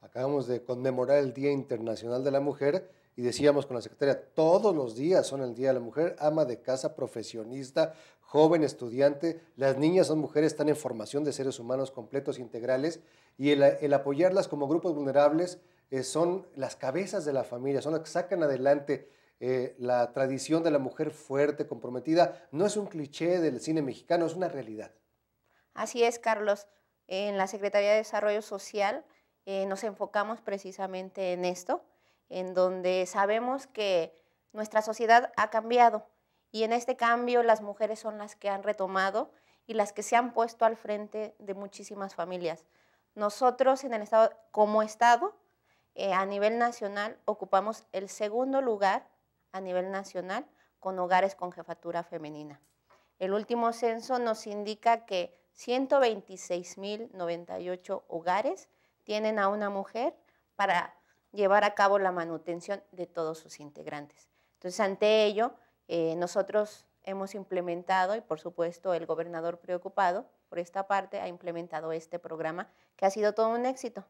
Acabamos de conmemorar el Día Internacional de la Mujer y decíamos con la secretaria, todos los días son el Día de la Mujer, ama de casa, profesionista, joven, estudiante, las niñas son mujeres, están en formación de seres humanos completos, integrales, y el, apoyarlas como grupos vulnerables eh, son las cabezas de la familia, son las que sacan adelante eh, la tradición de la mujer fuerte, comprometida. No es un cliché del cine mexicano, es una realidad. Así es, Carlos. En la Secretaría de Desarrollo Social eh, nos enfocamos precisamente en esto, en donde sabemos que nuestra sociedad ha cambiado y en este cambio las mujeres son las que han retomado y las que se han puesto al frente de muchísimas familias. Nosotros en el Estado, como Estado, eh, a nivel nacional, ocupamos el segundo lugar a nivel nacional con hogares con jefatura femenina. El último censo nos indica que 126.098 hogares tienen a una mujer para llevar a cabo la manutención de todos sus integrantes. Entonces, ante ello, eh, nosotros hemos implementado, y por supuesto el gobernador preocupado por esta parte ha implementado este programa que ha sido todo un éxito.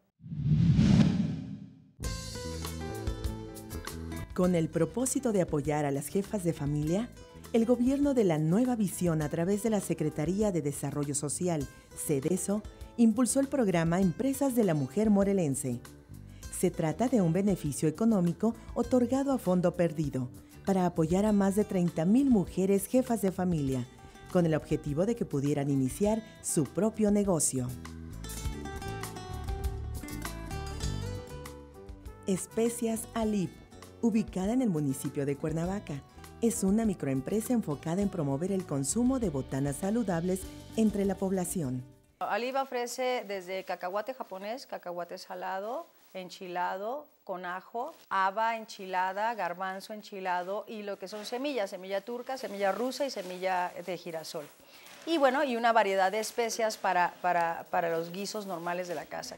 Con el propósito de apoyar a las jefas de familia, el gobierno de la Nueva Visión a través de la Secretaría de Desarrollo Social, CEDESO, impulsó el programa Empresas de la Mujer Morelense. Se trata de un beneficio económico otorgado a fondo perdido para apoyar a más de 30.000 mujeres jefas de familia, con el objetivo de que pudieran iniciar su propio negocio. Especias Alip, ubicada en el municipio de Cuernavaca, es una microempresa enfocada en promover el consumo de botanas saludables entre la población. Aliva ofrece desde cacahuate japonés, cacahuate salado, enchilado con ajo, haba enchilada, garbanzo enchilado y lo que son semillas, semilla turca, semilla rusa y semilla de girasol. Y bueno, y una variedad de especias para, para los guisos normales de la casa.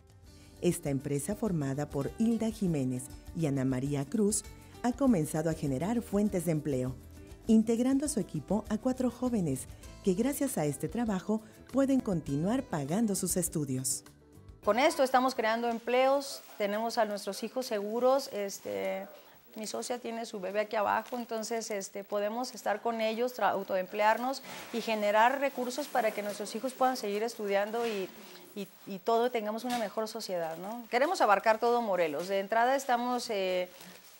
Esta empresa formada por Hilda Jiménez y Ana María Cruz ha comenzado a generar fuentes de empleo integrando a su equipo a cuatro jóvenes que gracias a este trabajo pueden continuar pagando sus estudios. Con esto estamos creando empleos, tenemos a nuestros hijos seguros, este, mi socia tiene su bebé aquí abajo, entonces este, podemos estar con ellos, autoemplearnos y generar recursos para que nuestros hijos puedan seguir estudiando y, todo tengamos una mejor sociedad. ¿no? Queremos abarcar todo Morelos. De entrada estamos eh,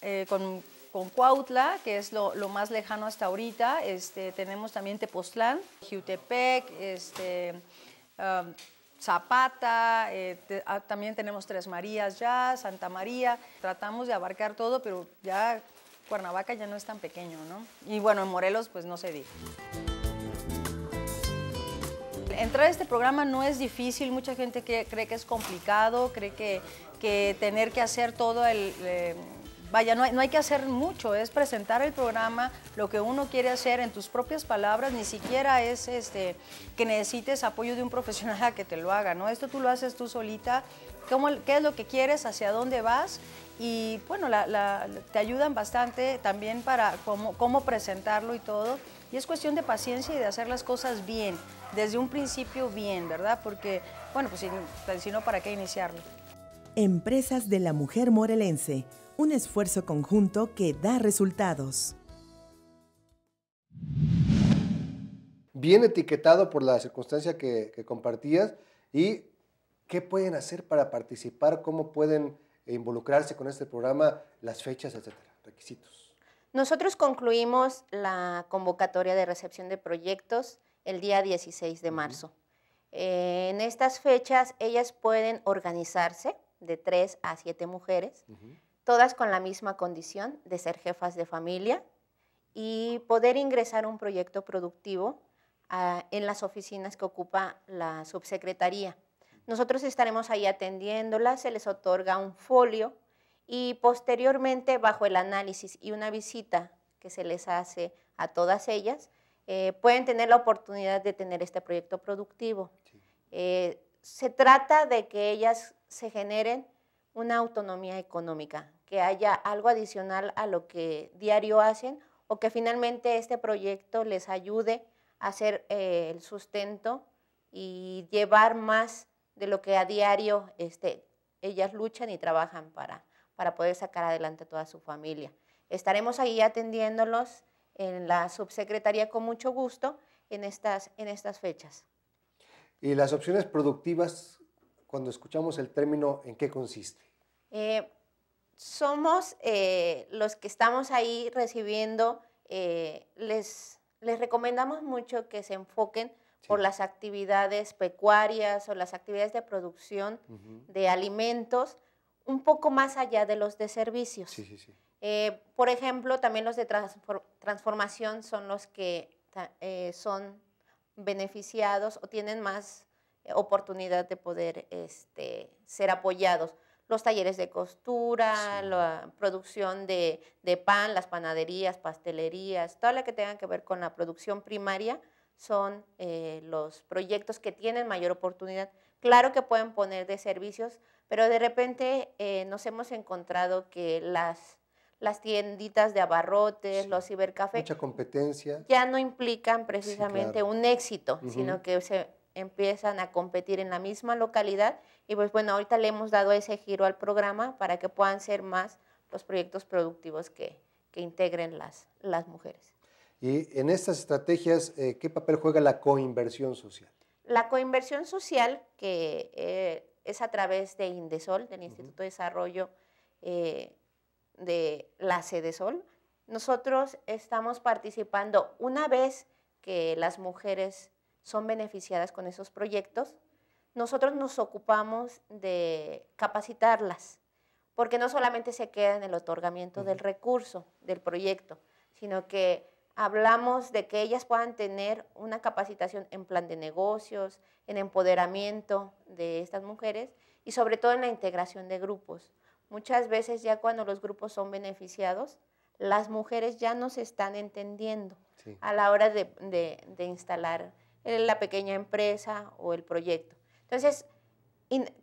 eh, con con Cuautla, que es lo, más lejano hasta ahorita. Este, tenemos también Tepoztlán, Jutepec, este, um, Zapata, eh, ah, también tenemos Tres Marías ya, Santa María. Tratamos de abarcar todo, pero ya Cuernavaca ya no es tan pequeño, ¿no? Y bueno, en Morelos pues no se dice. Entrar a este programa no es difícil, mucha gente cree, cree que es complicado, cree que, que tener que hacer todo el... Eh, vaya, no hay, que hacer mucho, es presentar el programa, lo que uno quiere hacer en tus propias palabras, ni siquiera es este, que necesites apoyo de un profesional a que te lo haga, ¿no? Esto tú lo haces tú solita, qué es lo que quieres, hacia dónde vas y bueno, te ayudan bastante también para cómo, cómo presentarlo y todo. Y es cuestión de paciencia y de hacer las cosas bien, desde un principio bien, ¿verdad? Porque, bueno, pues si no, ¿para qué iniciarlo? Empresas de la Mujer Morelense un esfuerzo conjunto que da resultados. Bien etiquetado por la circunstancia que, compartías y qué pueden hacer para participar, cómo pueden involucrarse con este programa, las fechas, etcétera, requisitos. Nosotros concluimos la convocatoria de recepción de proyectos el día 16 de marzo. Eh, en estas fechas ellas pueden organizarse de 3 a siete mujeres todas con la misma condición de ser jefas de familia y poder ingresar un proyecto productivo ah, en las oficinas que ocupa la subsecretaría. Nosotros estaremos ahí atendiéndolas, se les otorga un folio y posteriormente, bajo el análisis y una visita que se les hace a todas ellas, eh, pueden tener la oportunidad de tener este proyecto productivo. Eh, se trata de que ellas se generen una autonomía económica, que haya algo adicional a lo que diario hacen o que finalmente este proyecto les ayude a hacer eh, el sustento y llevar más de lo que a diario este, ellas luchan y trabajan para, para poder sacar adelante a toda su familia. Estaremos ahí atendiéndolos en la subsecretaría con mucho gusto en estas, en estas fechas. ¿Y las opciones productivas, cuando escuchamos el término, en qué consiste? Eh, somos eh, los que estamos ahí recibiendo, eh, les, recomendamos mucho que se enfoquen por las actividades pecuarias o las actividades de producción de alimentos un poco más allá de los de servicios. Eh, por ejemplo, también los de transformación son los que son beneficiados o tienen más oportunidad de poder este, ser apoyados los talleres de costura, la producción de, pan, las panaderías, pastelerías, todo lo que tenga que ver con la producción primaria son eh, los proyectos que tienen mayor oportunidad. Claro que pueden poner de servicios, pero de repente eh, nos hemos encontrado que las, las tienditas de abarrotes, los cibercafés... Mucha competencia. Ya no implican precisamente un éxito, sino que se empiezan a competir en la misma localidad y pues bueno, ahorita le hemos dado ese giro al programa para que puedan ser más los proyectos productivos que, que integren las, las mujeres. Y en estas estrategias, eh, ¿qué papel juega la coinversión social? La coinversión social, que eh, es a través de Indesol, del Instituto de Desarrollo eh, de la Sol. nosotros estamos participando una vez que las mujeres son beneficiadas con esos proyectos, nosotros nos ocupamos de capacitarlas, porque no solamente se queda en el otorgamiento del recurso, del proyecto, sino que hablamos de que ellas puedan tener una capacitación en plan de negocios, en empoderamiento de estas mujeres y sobre todo en la integración de grupos. Muchas veces ya cuando los grupos son beneficiados, las mujeres ya no se están entendiendo a la hora de, de instalar eh, la pequeña empresa o el proyecto. Entonces,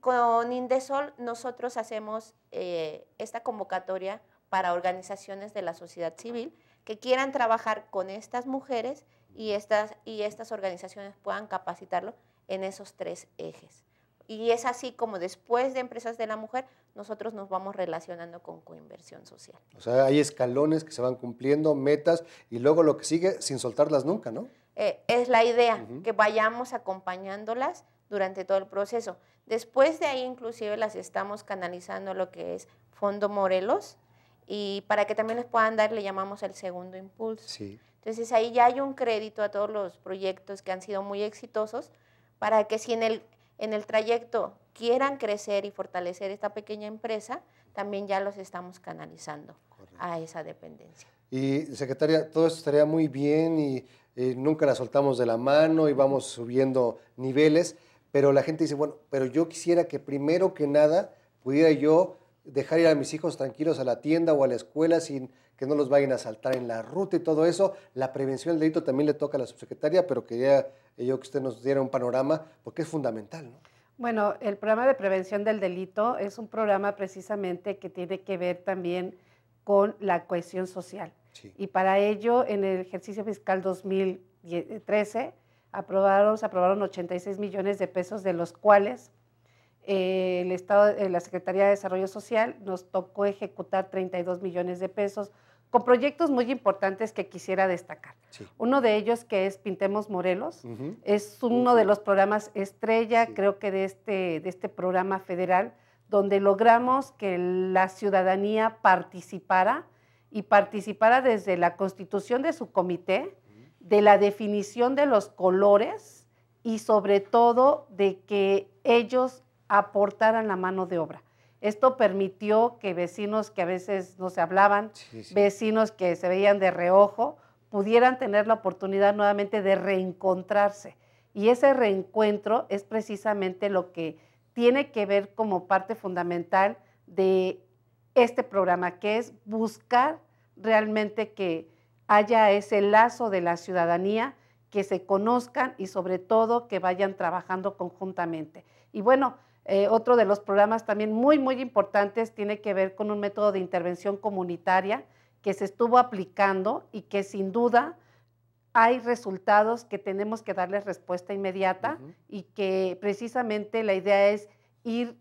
con Indesol nosotros hacemos eh, esta convocatoria para organizaciones de la sociedad civil que quieran trabajar con estas mujeres y estas, y estas organizaciones puedan capacitarlo en esos tres ejes. Y es así como después de Empresas de la Mujer, nosotros nos vamos relacionando con coinversión social. O sea, hay escalones que se van cumpliendo, metas, y luego lo que sigue sin soltarlas nunca, ¿no? Eh, es la idea, que vayamos acompañándolas durante todo el proceso. Después de ahí inclusive las estamos canalizando lo que es Fondo Morelos y para que también les puedan dar le llamamos el segundo impulso. Sí. Entonces ahí ya hay un crédito a todos los proyectos que han sido muy exitosos para que si en el, en el trayecto quieran crecer y fortalecer esta pequeña empresa, también ya los estamos canalizando a esa dependencia. Y secretaria, todo esto estaría muy bien y eh, nunca la soltamos de la mano y vamos subiendo niveles, pero la gente dice, bueno, pero yo quisiera que primero que nada pudiera yo dejar ir a mis hijos tranquilos a la tienda o a la escuela sin que no los vayan a saltar en la ruta y todo eso. La prevención del delito también le toca a la subsecretaria, pero quería yo que usted nos diera un panorama porque es fundamental, ¿no? Bueno, el programa de prevención del delito es un programa precisamente que tiene que ver también con la cohesión social. Y para ello, en el ejercicio fiscal 2013, aprobaron, se aprobaron 86 millones de pesos, de los cuales eh, el Estado, eh, la Secretaría de Desarrollo Social nos tocó ejecutar 32 millones de pesos con proyectos muy importantes que quisiera destacar. Uno de ellos que es Pintemos Morelos, es uno de los programas estrella, creo que de este, de este programa federal, donde logramos que la ciudadanía participara y participara desde la constitución de su comité, de la definición de los colores y sobre todo de que ellos aportaran la mano de obra. Esto permitió que vecinos que a veces no se hablaban, vecinos que se veían de reojo, pudieran tener la oportunidad nuevamente de reencontrarse. Y ese reencuentro es precisamente lo que tiene que ver como parte fundamental de este programa, que es buscar realmente que haya ese lazo de la ciudadanía, que se conozcan y sobre todo que vayan trabajando conjuntamente. Y bueno, eh, otro de los programas también muy, muy importantes tiene que ver con un método de intervención comunitaria que se estuvo aplicando y que sin duda hay resultados que tenemos que darles respuesta inmediata y que precisamente la idea es ir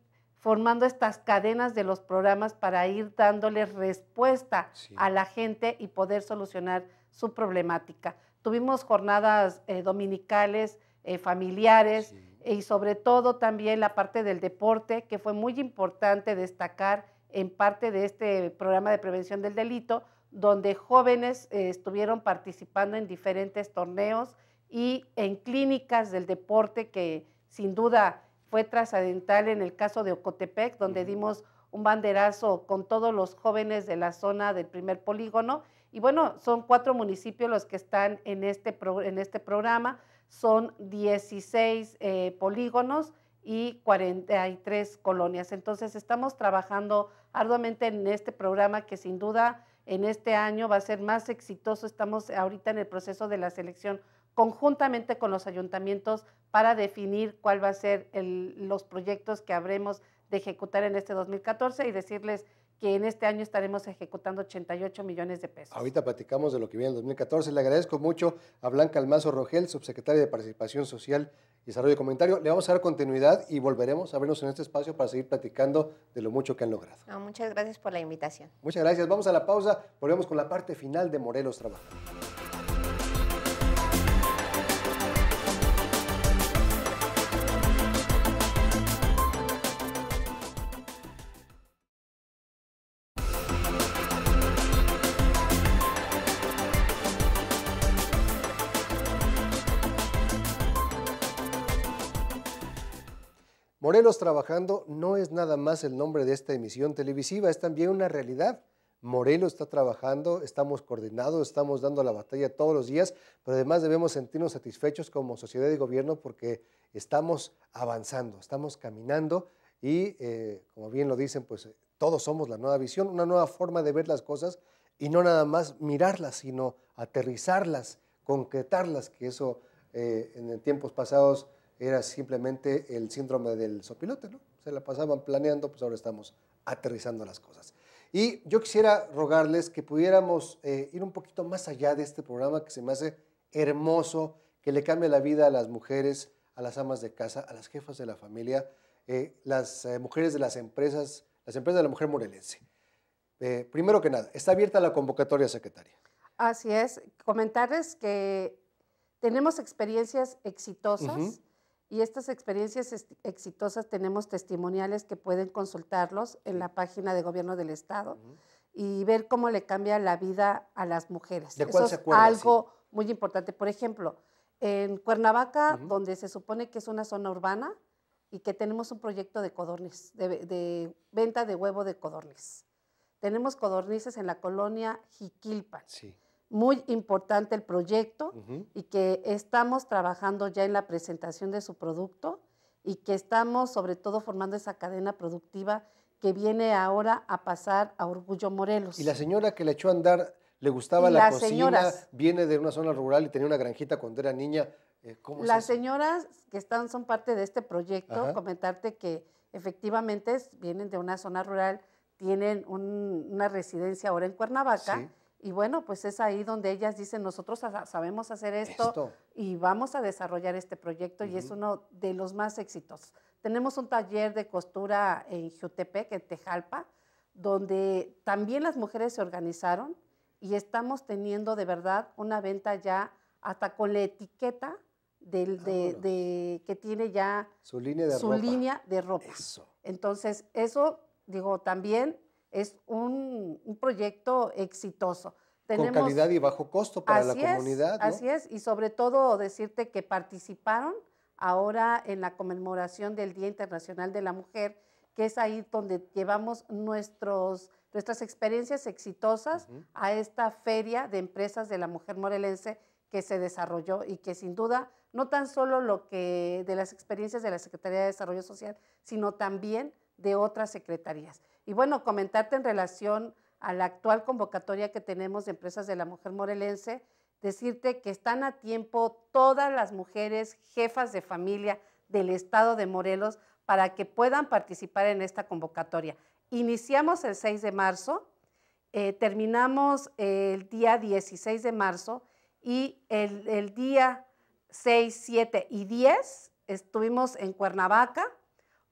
formando estas cadenas de los programas para ir dándoles respuesta a la gente y poder solucionar su problemática. Tuvimos jornadas eh, dominicales, eh, familiares y sobre todo también la parte del deporte, que fue muy importante destacar en parte de este programa de prevención del delito, donde jóvenes eh, estuvieron participando en diferentes torneos y en clínicas del deporte que sin duda fue trascendental en el caso de Ocotepec, donde dimos un banderazo con todos los jóvenes de la zona del primer polígono. Y bueno, son cuatro municipios los que están en este, en este programa, son 16 eh, polígonos y 43 colonias. Entonces estamos trabajando arduamente en este programa que sin duda en este año va a ser más exitoso. Estamos ahorita en el proceso de la selección conjuntamente con los ayuntamientos para definir cuál va a ser los proyectos que habremos de ejecutar en este 2014 y decirles que en este año estaremos ejecutando 88 millones de pesos. Ahorita platicamos de lo que viene en 2014. Le agradezco mucho a Blanca Almazo Rogel, subsecretaria de Participación Social y Desarrollo Comentario. Comunitario. Le vamos a dar continuidad y volveremos a vernos en este espacio para seguir platicando de lo mucho que han logrado. muchas gracias por la invitación. Muchas gracias. Vamos a la pausa. Volvemos con la parte final de Morelos Trabajo. Morelos Trabajando no es nada más el nombre de esta emisión televisiva, es también una realidad. Morelos está trabajando, estamos coordinados, estamos dando la batalla todos los días, pero además debemos sentirnos satisfechos como sociedad y gobierno porque estamos avanzando, estamos caminando y, eh, como bien lo dicen, pues todos somos la nueva visión, una nueva forma de ver las cosas y no nada más mirarlas, sino aterrizarlas, concretarlas, que eso eh, en tiempos pasados era simplemente el síndrome del sopilote, ¿no? Se la pasaban planeando, pues ahora estamos aterrizando las cosas. Y yo quisiera rogarles que pudiéramos eh, ir un poquito más allá de este programa que se me hace hermoso, que le cambia la vida a las mujeres, a las amas de casa, a las jefas de la familia, eh, las eh, mujeres de las empresas, las empresas de la mujer morelense. primero que nada, está abierta la convocatoria, secretaria. Así es, comentarles que tenemos experiencias exitosas. Y estas experiencias exitosas tenemos testimoniales que pueden consultarlos en la página de gobierno del Estado y ver cómo le cambia la vida a las mujeres. ¿De Eso es algo muy importante. Por ejemplo, en Cuernavaca, donde se supone que es una zona urbana y que tenemos un proyecto de codorniz, de, venta de huevo de codorniz. Tenemos codornices en la colonia jiquilpa Sí muy importante el proyecto y que estamos trabajando ya en la presentación de su producto y que estamos sobre todo formando esa cadena productiva que viene ahora a pasar a Orgullo Morelos. Y la señora que le echó a andar, le gustaba la cocina, viene de una zona rural y tenía una granjita cuando era niña. Eh, ¿Cómo las señoras que están son parte de este proyecto, comentarte que efectivamente vienen de una zona rural, tienen una residencia ahora en Cuernavaca. Sí y bueno, pues es ahí donde ellas dicen, nosotros sabemos hacer esto, y vamos a desarrollar este proyecto y es uno de los más exitosos. Tenemos un taller de costura en Jutepec, en Tejalpa, donde también las mujeres se organizaron y estamos teniendo de verdad una venta ya hasta con la etiqueta del, de, que tiene ya su línea de su ropa. Línea de ropa. Entonces, eso, digo, también es un, proyecto exitoso. Tenemos, Con calidad y bajo costo para la comunidad. Así es, y sobre todo decirte que participaron ahora en la conmemoración del Día Internacional de la Mujer, que es ahí donde llevamos nuestros, nuestras experiencias exitosas a esta feria de empresas de la mujer morelense que se desarrolló y que sin duda no tan solo lo que de las experiencias de la Secretaría de Desarrollo Social, sino también de otras secretarías. Y bueno, comentarte en relación a la actual convocatoria que tenemos de empresas de la mujer morelense, decirte que están a tiempo todas las mujeres jefas de familia del estado de Morelos para que puedan participar en esta convocatoria. Iniciamos el 6 de marzo, eh, terminamos el día 16 de marzo y el día 6, 7 y 10 estuvimos en Cuernavaca,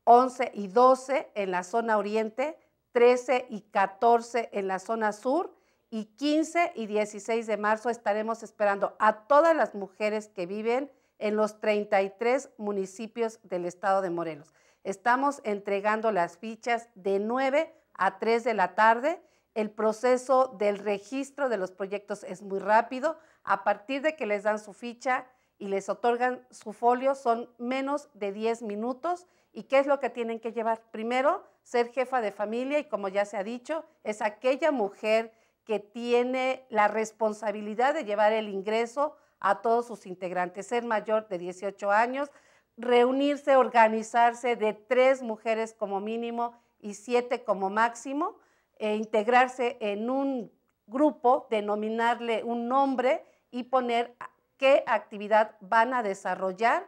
11 y 12 en la zona oriente 13 y 14 en la zona sur y 15 y 16 de marzo estaremos esperando a todas las mujeres que viven en los 33 municipios del estado de Morelos. Estamos entregando las fichas de 9 a 3 de la tarde. El proceso del registro de los proyectos es muy rápido. A partir de que les dan su ficha y les otorgan su folio son menos de 10 minutos ¿Y qué es lo que tienen que llevar? Primero, ser jefa de familia y como ya se ha dicho, es aquella mujer que tiene la responsabilidad de llevar el ingreso a todos sus integrantes, ser mayor de 18 años, reunirse, organizarse de tres mujeres como mínimo y siete como máximo, e integrarse en un grupo, denominarle un nombre y poner qué actividad van a desarrollar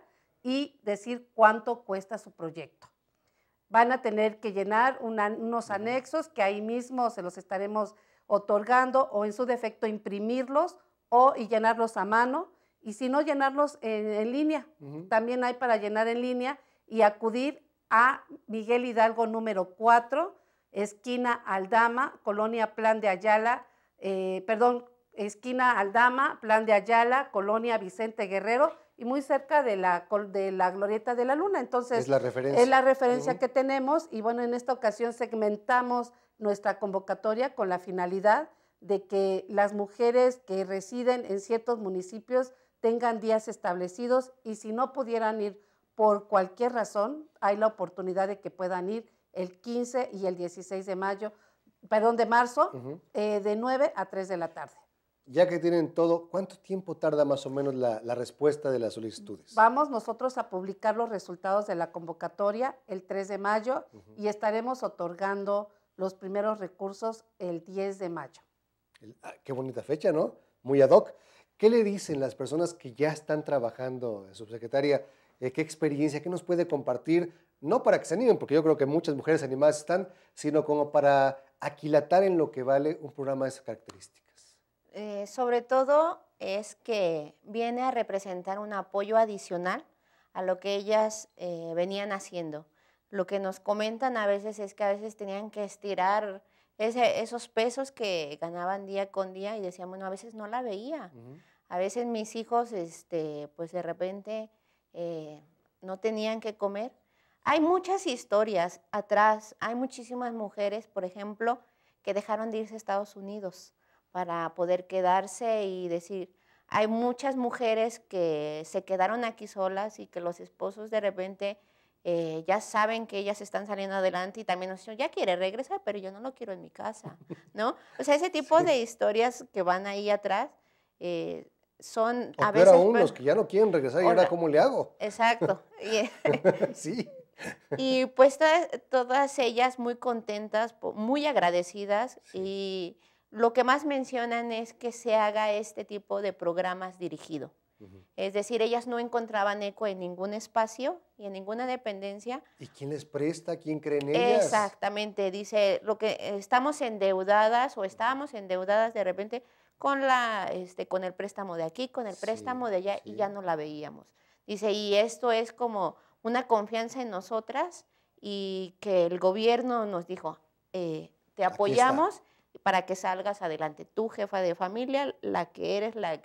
y decir cuánto cuesta su proyecto. Van a tener que llenar unos anexos que ahí mismo se los estaremos otorgando o en su defecto imprimirlos o y llenarlos a mano y si no llenarlos en, línea. También hay para llenar en línea y acudir a Miguel Hidalgo número 4, esquina Aldama, Colonia Plan de Ayala, eh, perdón, esquina Aldama, Plan de Ayala, Colonia Vicente Guerrero y muy cerca de la, de la Glorieta de la Luna. Entonces, es la referencia, que tenemos y bueno, en esta ocasión segmentamos nuestra convocatoria con la finalidad de que las mujeres que residen en ciertos municipios tengan días establecidos y si no pudieran ir por cualquier razón, hay la oportunidad de que puedan ir el 15 y el 16 de mayo, perdón, de marzo, eh, de 9 a 3 de la tarde ya que tienen todo, ¿cuánto tiempo tarda más o menos la, respuesta de las solicitudes? Vamos nosotros a publicar los resultados de la convocatoria el 3 de mayo y estaremos otorgando los primeros recursos el 10 de mayo. Ah, qué bonita fecha, ¿no? Muy ad hoc. ¿Qué le dicen las personas que ya están trabajando, subsecretaria? Eh, ¿Qué experiencia, qué nos puede compartir? No para que se animen, porque yo creo que muchas mujeres animadas están, sino como para aquilatar en lo que vale un programa de esa característica. Eh, sobre todo es que viene a representar un apoyo adicional a lo que ellas eh, venían haciendo. Lo que nos comentan a veces es que a veces tenían que estirar esos pesos que ganaban día con día y decían, bueno, a veces no la veía. A veces mis hijos, este, pues de repente eh, no tenían que comer. Hay muchas historias atrás, hay muchísimas mujeres, por ejemplo, que dejaron de irse a Estados Unidos para poder quedarse y decir, hay muchas mujeres que se quedaron aquí solas y que los esposos de repente eh, ya saben que ellas están saliendo adelante y también nos dicen, ya quiere regresar, pero yo no lo quiero en mi casa, ¿no? O sea, ese tipo de historias que van ahí atrás eh, son a veces... aún, los que ya no quieren regresar, ¿y ahora cómo le hago? Exacto. sí. Y pues todas, ellas muy contentas, muy agradecidas y lo que más mencionan es que se haga este tipo de programas dirigido. Es decir, ellas no encontraban eco en ningún espacio y en ninguna dependencia. ¿Y quién les presta? ¿Quién cree en ellas? Exactamente, dice, lo que eh, estamos endeudadas o estábamos endeudadas de repente con, la, este, con el préstamo de aquí, con el préstamo de allá y ya no la veíamos. Dice, y esto es como una confianza en nosotras y que el gobierno nos dijo, eh, te apoyamos para que salgas adelante. Tu jefa de familia, la que eres, la,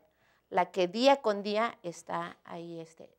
la que día con día está ahí este,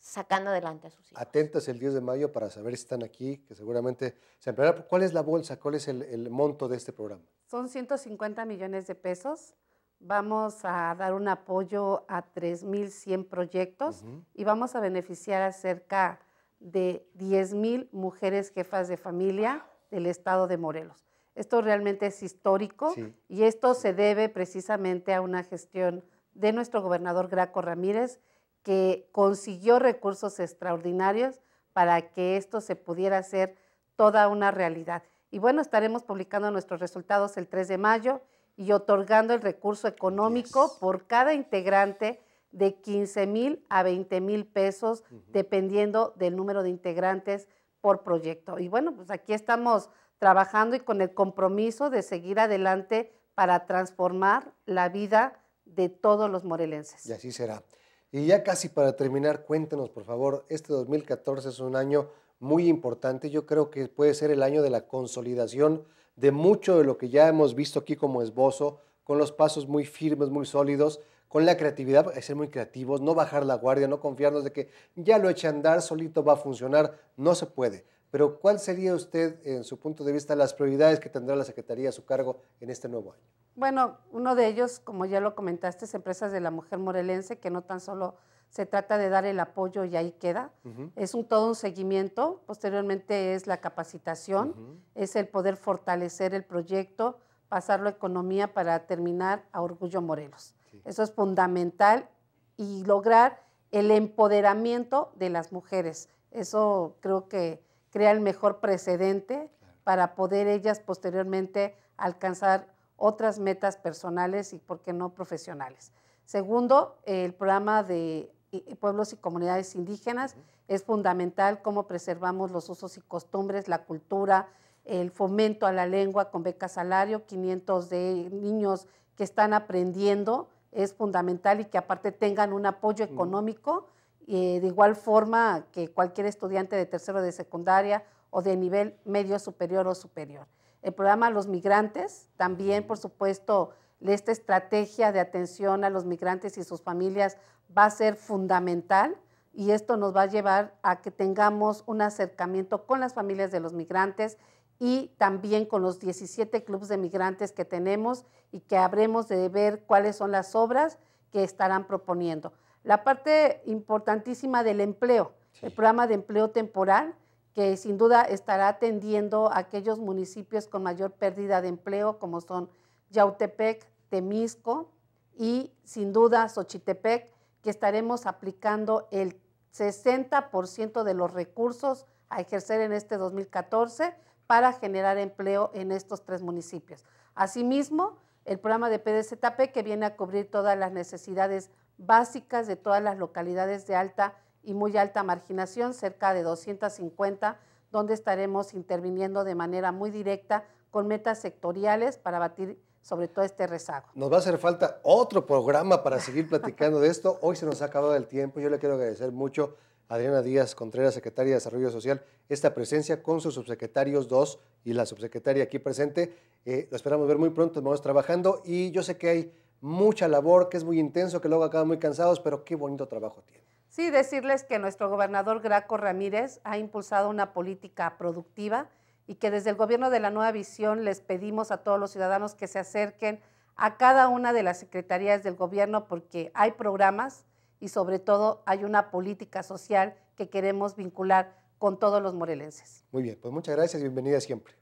sacando adelante a sus hijos. Atentas el 10 de mayo para saber si están aquí, que seguramente se ¿Cuál es la bolsa? ¿Cuál es el, monto de este programa? Son 150 millones de pesos. Vamos a dar un apoyo a 3.100 proyectos y vamos a beneficiar a cerca de 10.000 mujeres jefas de familia del estado de Morelos. Esto realmente es histórico y esto se debe precisamente a una gestión de nuestro gobernador Graco Ramírez, que consiguió recursos extraordinarios para que esto se pudiera hacer toda una realidad. Y bueno, estaremos publicando nuestros resultados el 3 de mayo y otorgando el recurso económico por cada integrante de 15 mil a 20 mil pesos, dependiendo del número de integrantes por proyecto. Y bueno, pues aquí estamos trabajando y con el compromiso de seguir adelante para transformar la vida de todos los morelenses. Y así será. Y ya casi para terminar, cuéntenos por favor, este 2014 es un año muy importante, yo creo que puede ser el año de la consolidación de mucho de lo que ya hemos visto aquí como esbozo, con los pasos muy firmes, muy sólidos, con la creatividad, ser muy creativos, no bajar la guardia, no confiarnos de que ya lo eche a andar, solito va a funcionar, no se puede. Pero ¿cuál sería usted, en su punto de vista, las prioridades que tendrá la Secretaría a su cargo en este nuevo año? Bueno, uno de ellos, como ya lo comentaste, es Empresas de la Mujer Morelense, que no tan solo se trata de dar el apoyo y ahí queda, es un todo un seguimiento, posteriormente es la capacitación, es el poder fortalecer el proyecto, pasarlo a economía para terminar a Orgullo Morelos. Eso es fundamental y lograr el empoderamiento de las mujeres. Eso creo que crea el mejor precedente para poder ellas posteriormente alcanzar otras metas personales y, por qué no, profesionales. Segundo, el programa de eh, eh, pueblos y comunidades indígenas es fundamental, cómo preservamos los usos y costumbres, la cultura, el fomento a la lengua con beca salario, 500 de niños que están aprendiendo, es fundamental y que aparte tengan un apoyo económico. Eh, de igual forma que cualquier estudiante de tercero de secundaria o de nivel medio superior o superior. El programa Los Migrantes, también por supuesto, esta estrategia de atención a los migrantes y sus familias va a ser fundamental y esto nos va a llevar a que tengamos un acercamiento con las familias de los migrantes y también con los 17 clubes de migrantes que tenemos y que habremos de ver cuáles son las obras que estarán proponiendo. La parte importantísima del empleo, el programa de empleo temporal, que sin duda estará atendiendo a aquellos municipios con mayor pérdida de empleo, como son Yautepec, Temisco y sin duda Xochitepec, que estaremos aplicando el 60% de los recursos a ejercer en este 2014 para generar empleo en estos tres municipios. Asimismo, el programa de PDZP que viene a cubrir todas las necesidades básicas de todas las localidades de alta y muy alta marginación, cerca de 250, donde estaremos interviniendo de manera muy directa con metas sectoriales para batir sobre todo este rezago. Nos va a hacer falta otro programa para seguir platicando de esto. Hoy se nos ha acabado el tiempo. Yo le quiero agradecer mucho a Adriana Díaz Contreras, secretaria de Desarrollo Social, esta presencia con sus subsecretarios dos y la subsecretaria aquí presente. Eh, lo esperamos ver muy pronto, vamos trabajando y yo sé que hay mucha labor, que es muy intenso, que luego acaban muy cansados, pero qué bonito trabajo tiene. Sí, decirles que nuestro gobernador Graco Ramírez ha impulsado una política productiva y que desde el gobierno de la nueva visión les pedimos a todos los ciudadanos que se acerquen a cada una de las secretarías del gobierno porque hay programas y sobre todo hay una política social que queremos vincular con todos los morelenses. Muy bien, pues muchas gracias y bienvenida siempre.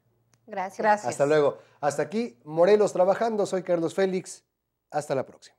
Gracias. gracias. Hasta luego. Hasta aquí, Morelos Trabajando. Soy Carlos Félix. Hasta la próxima.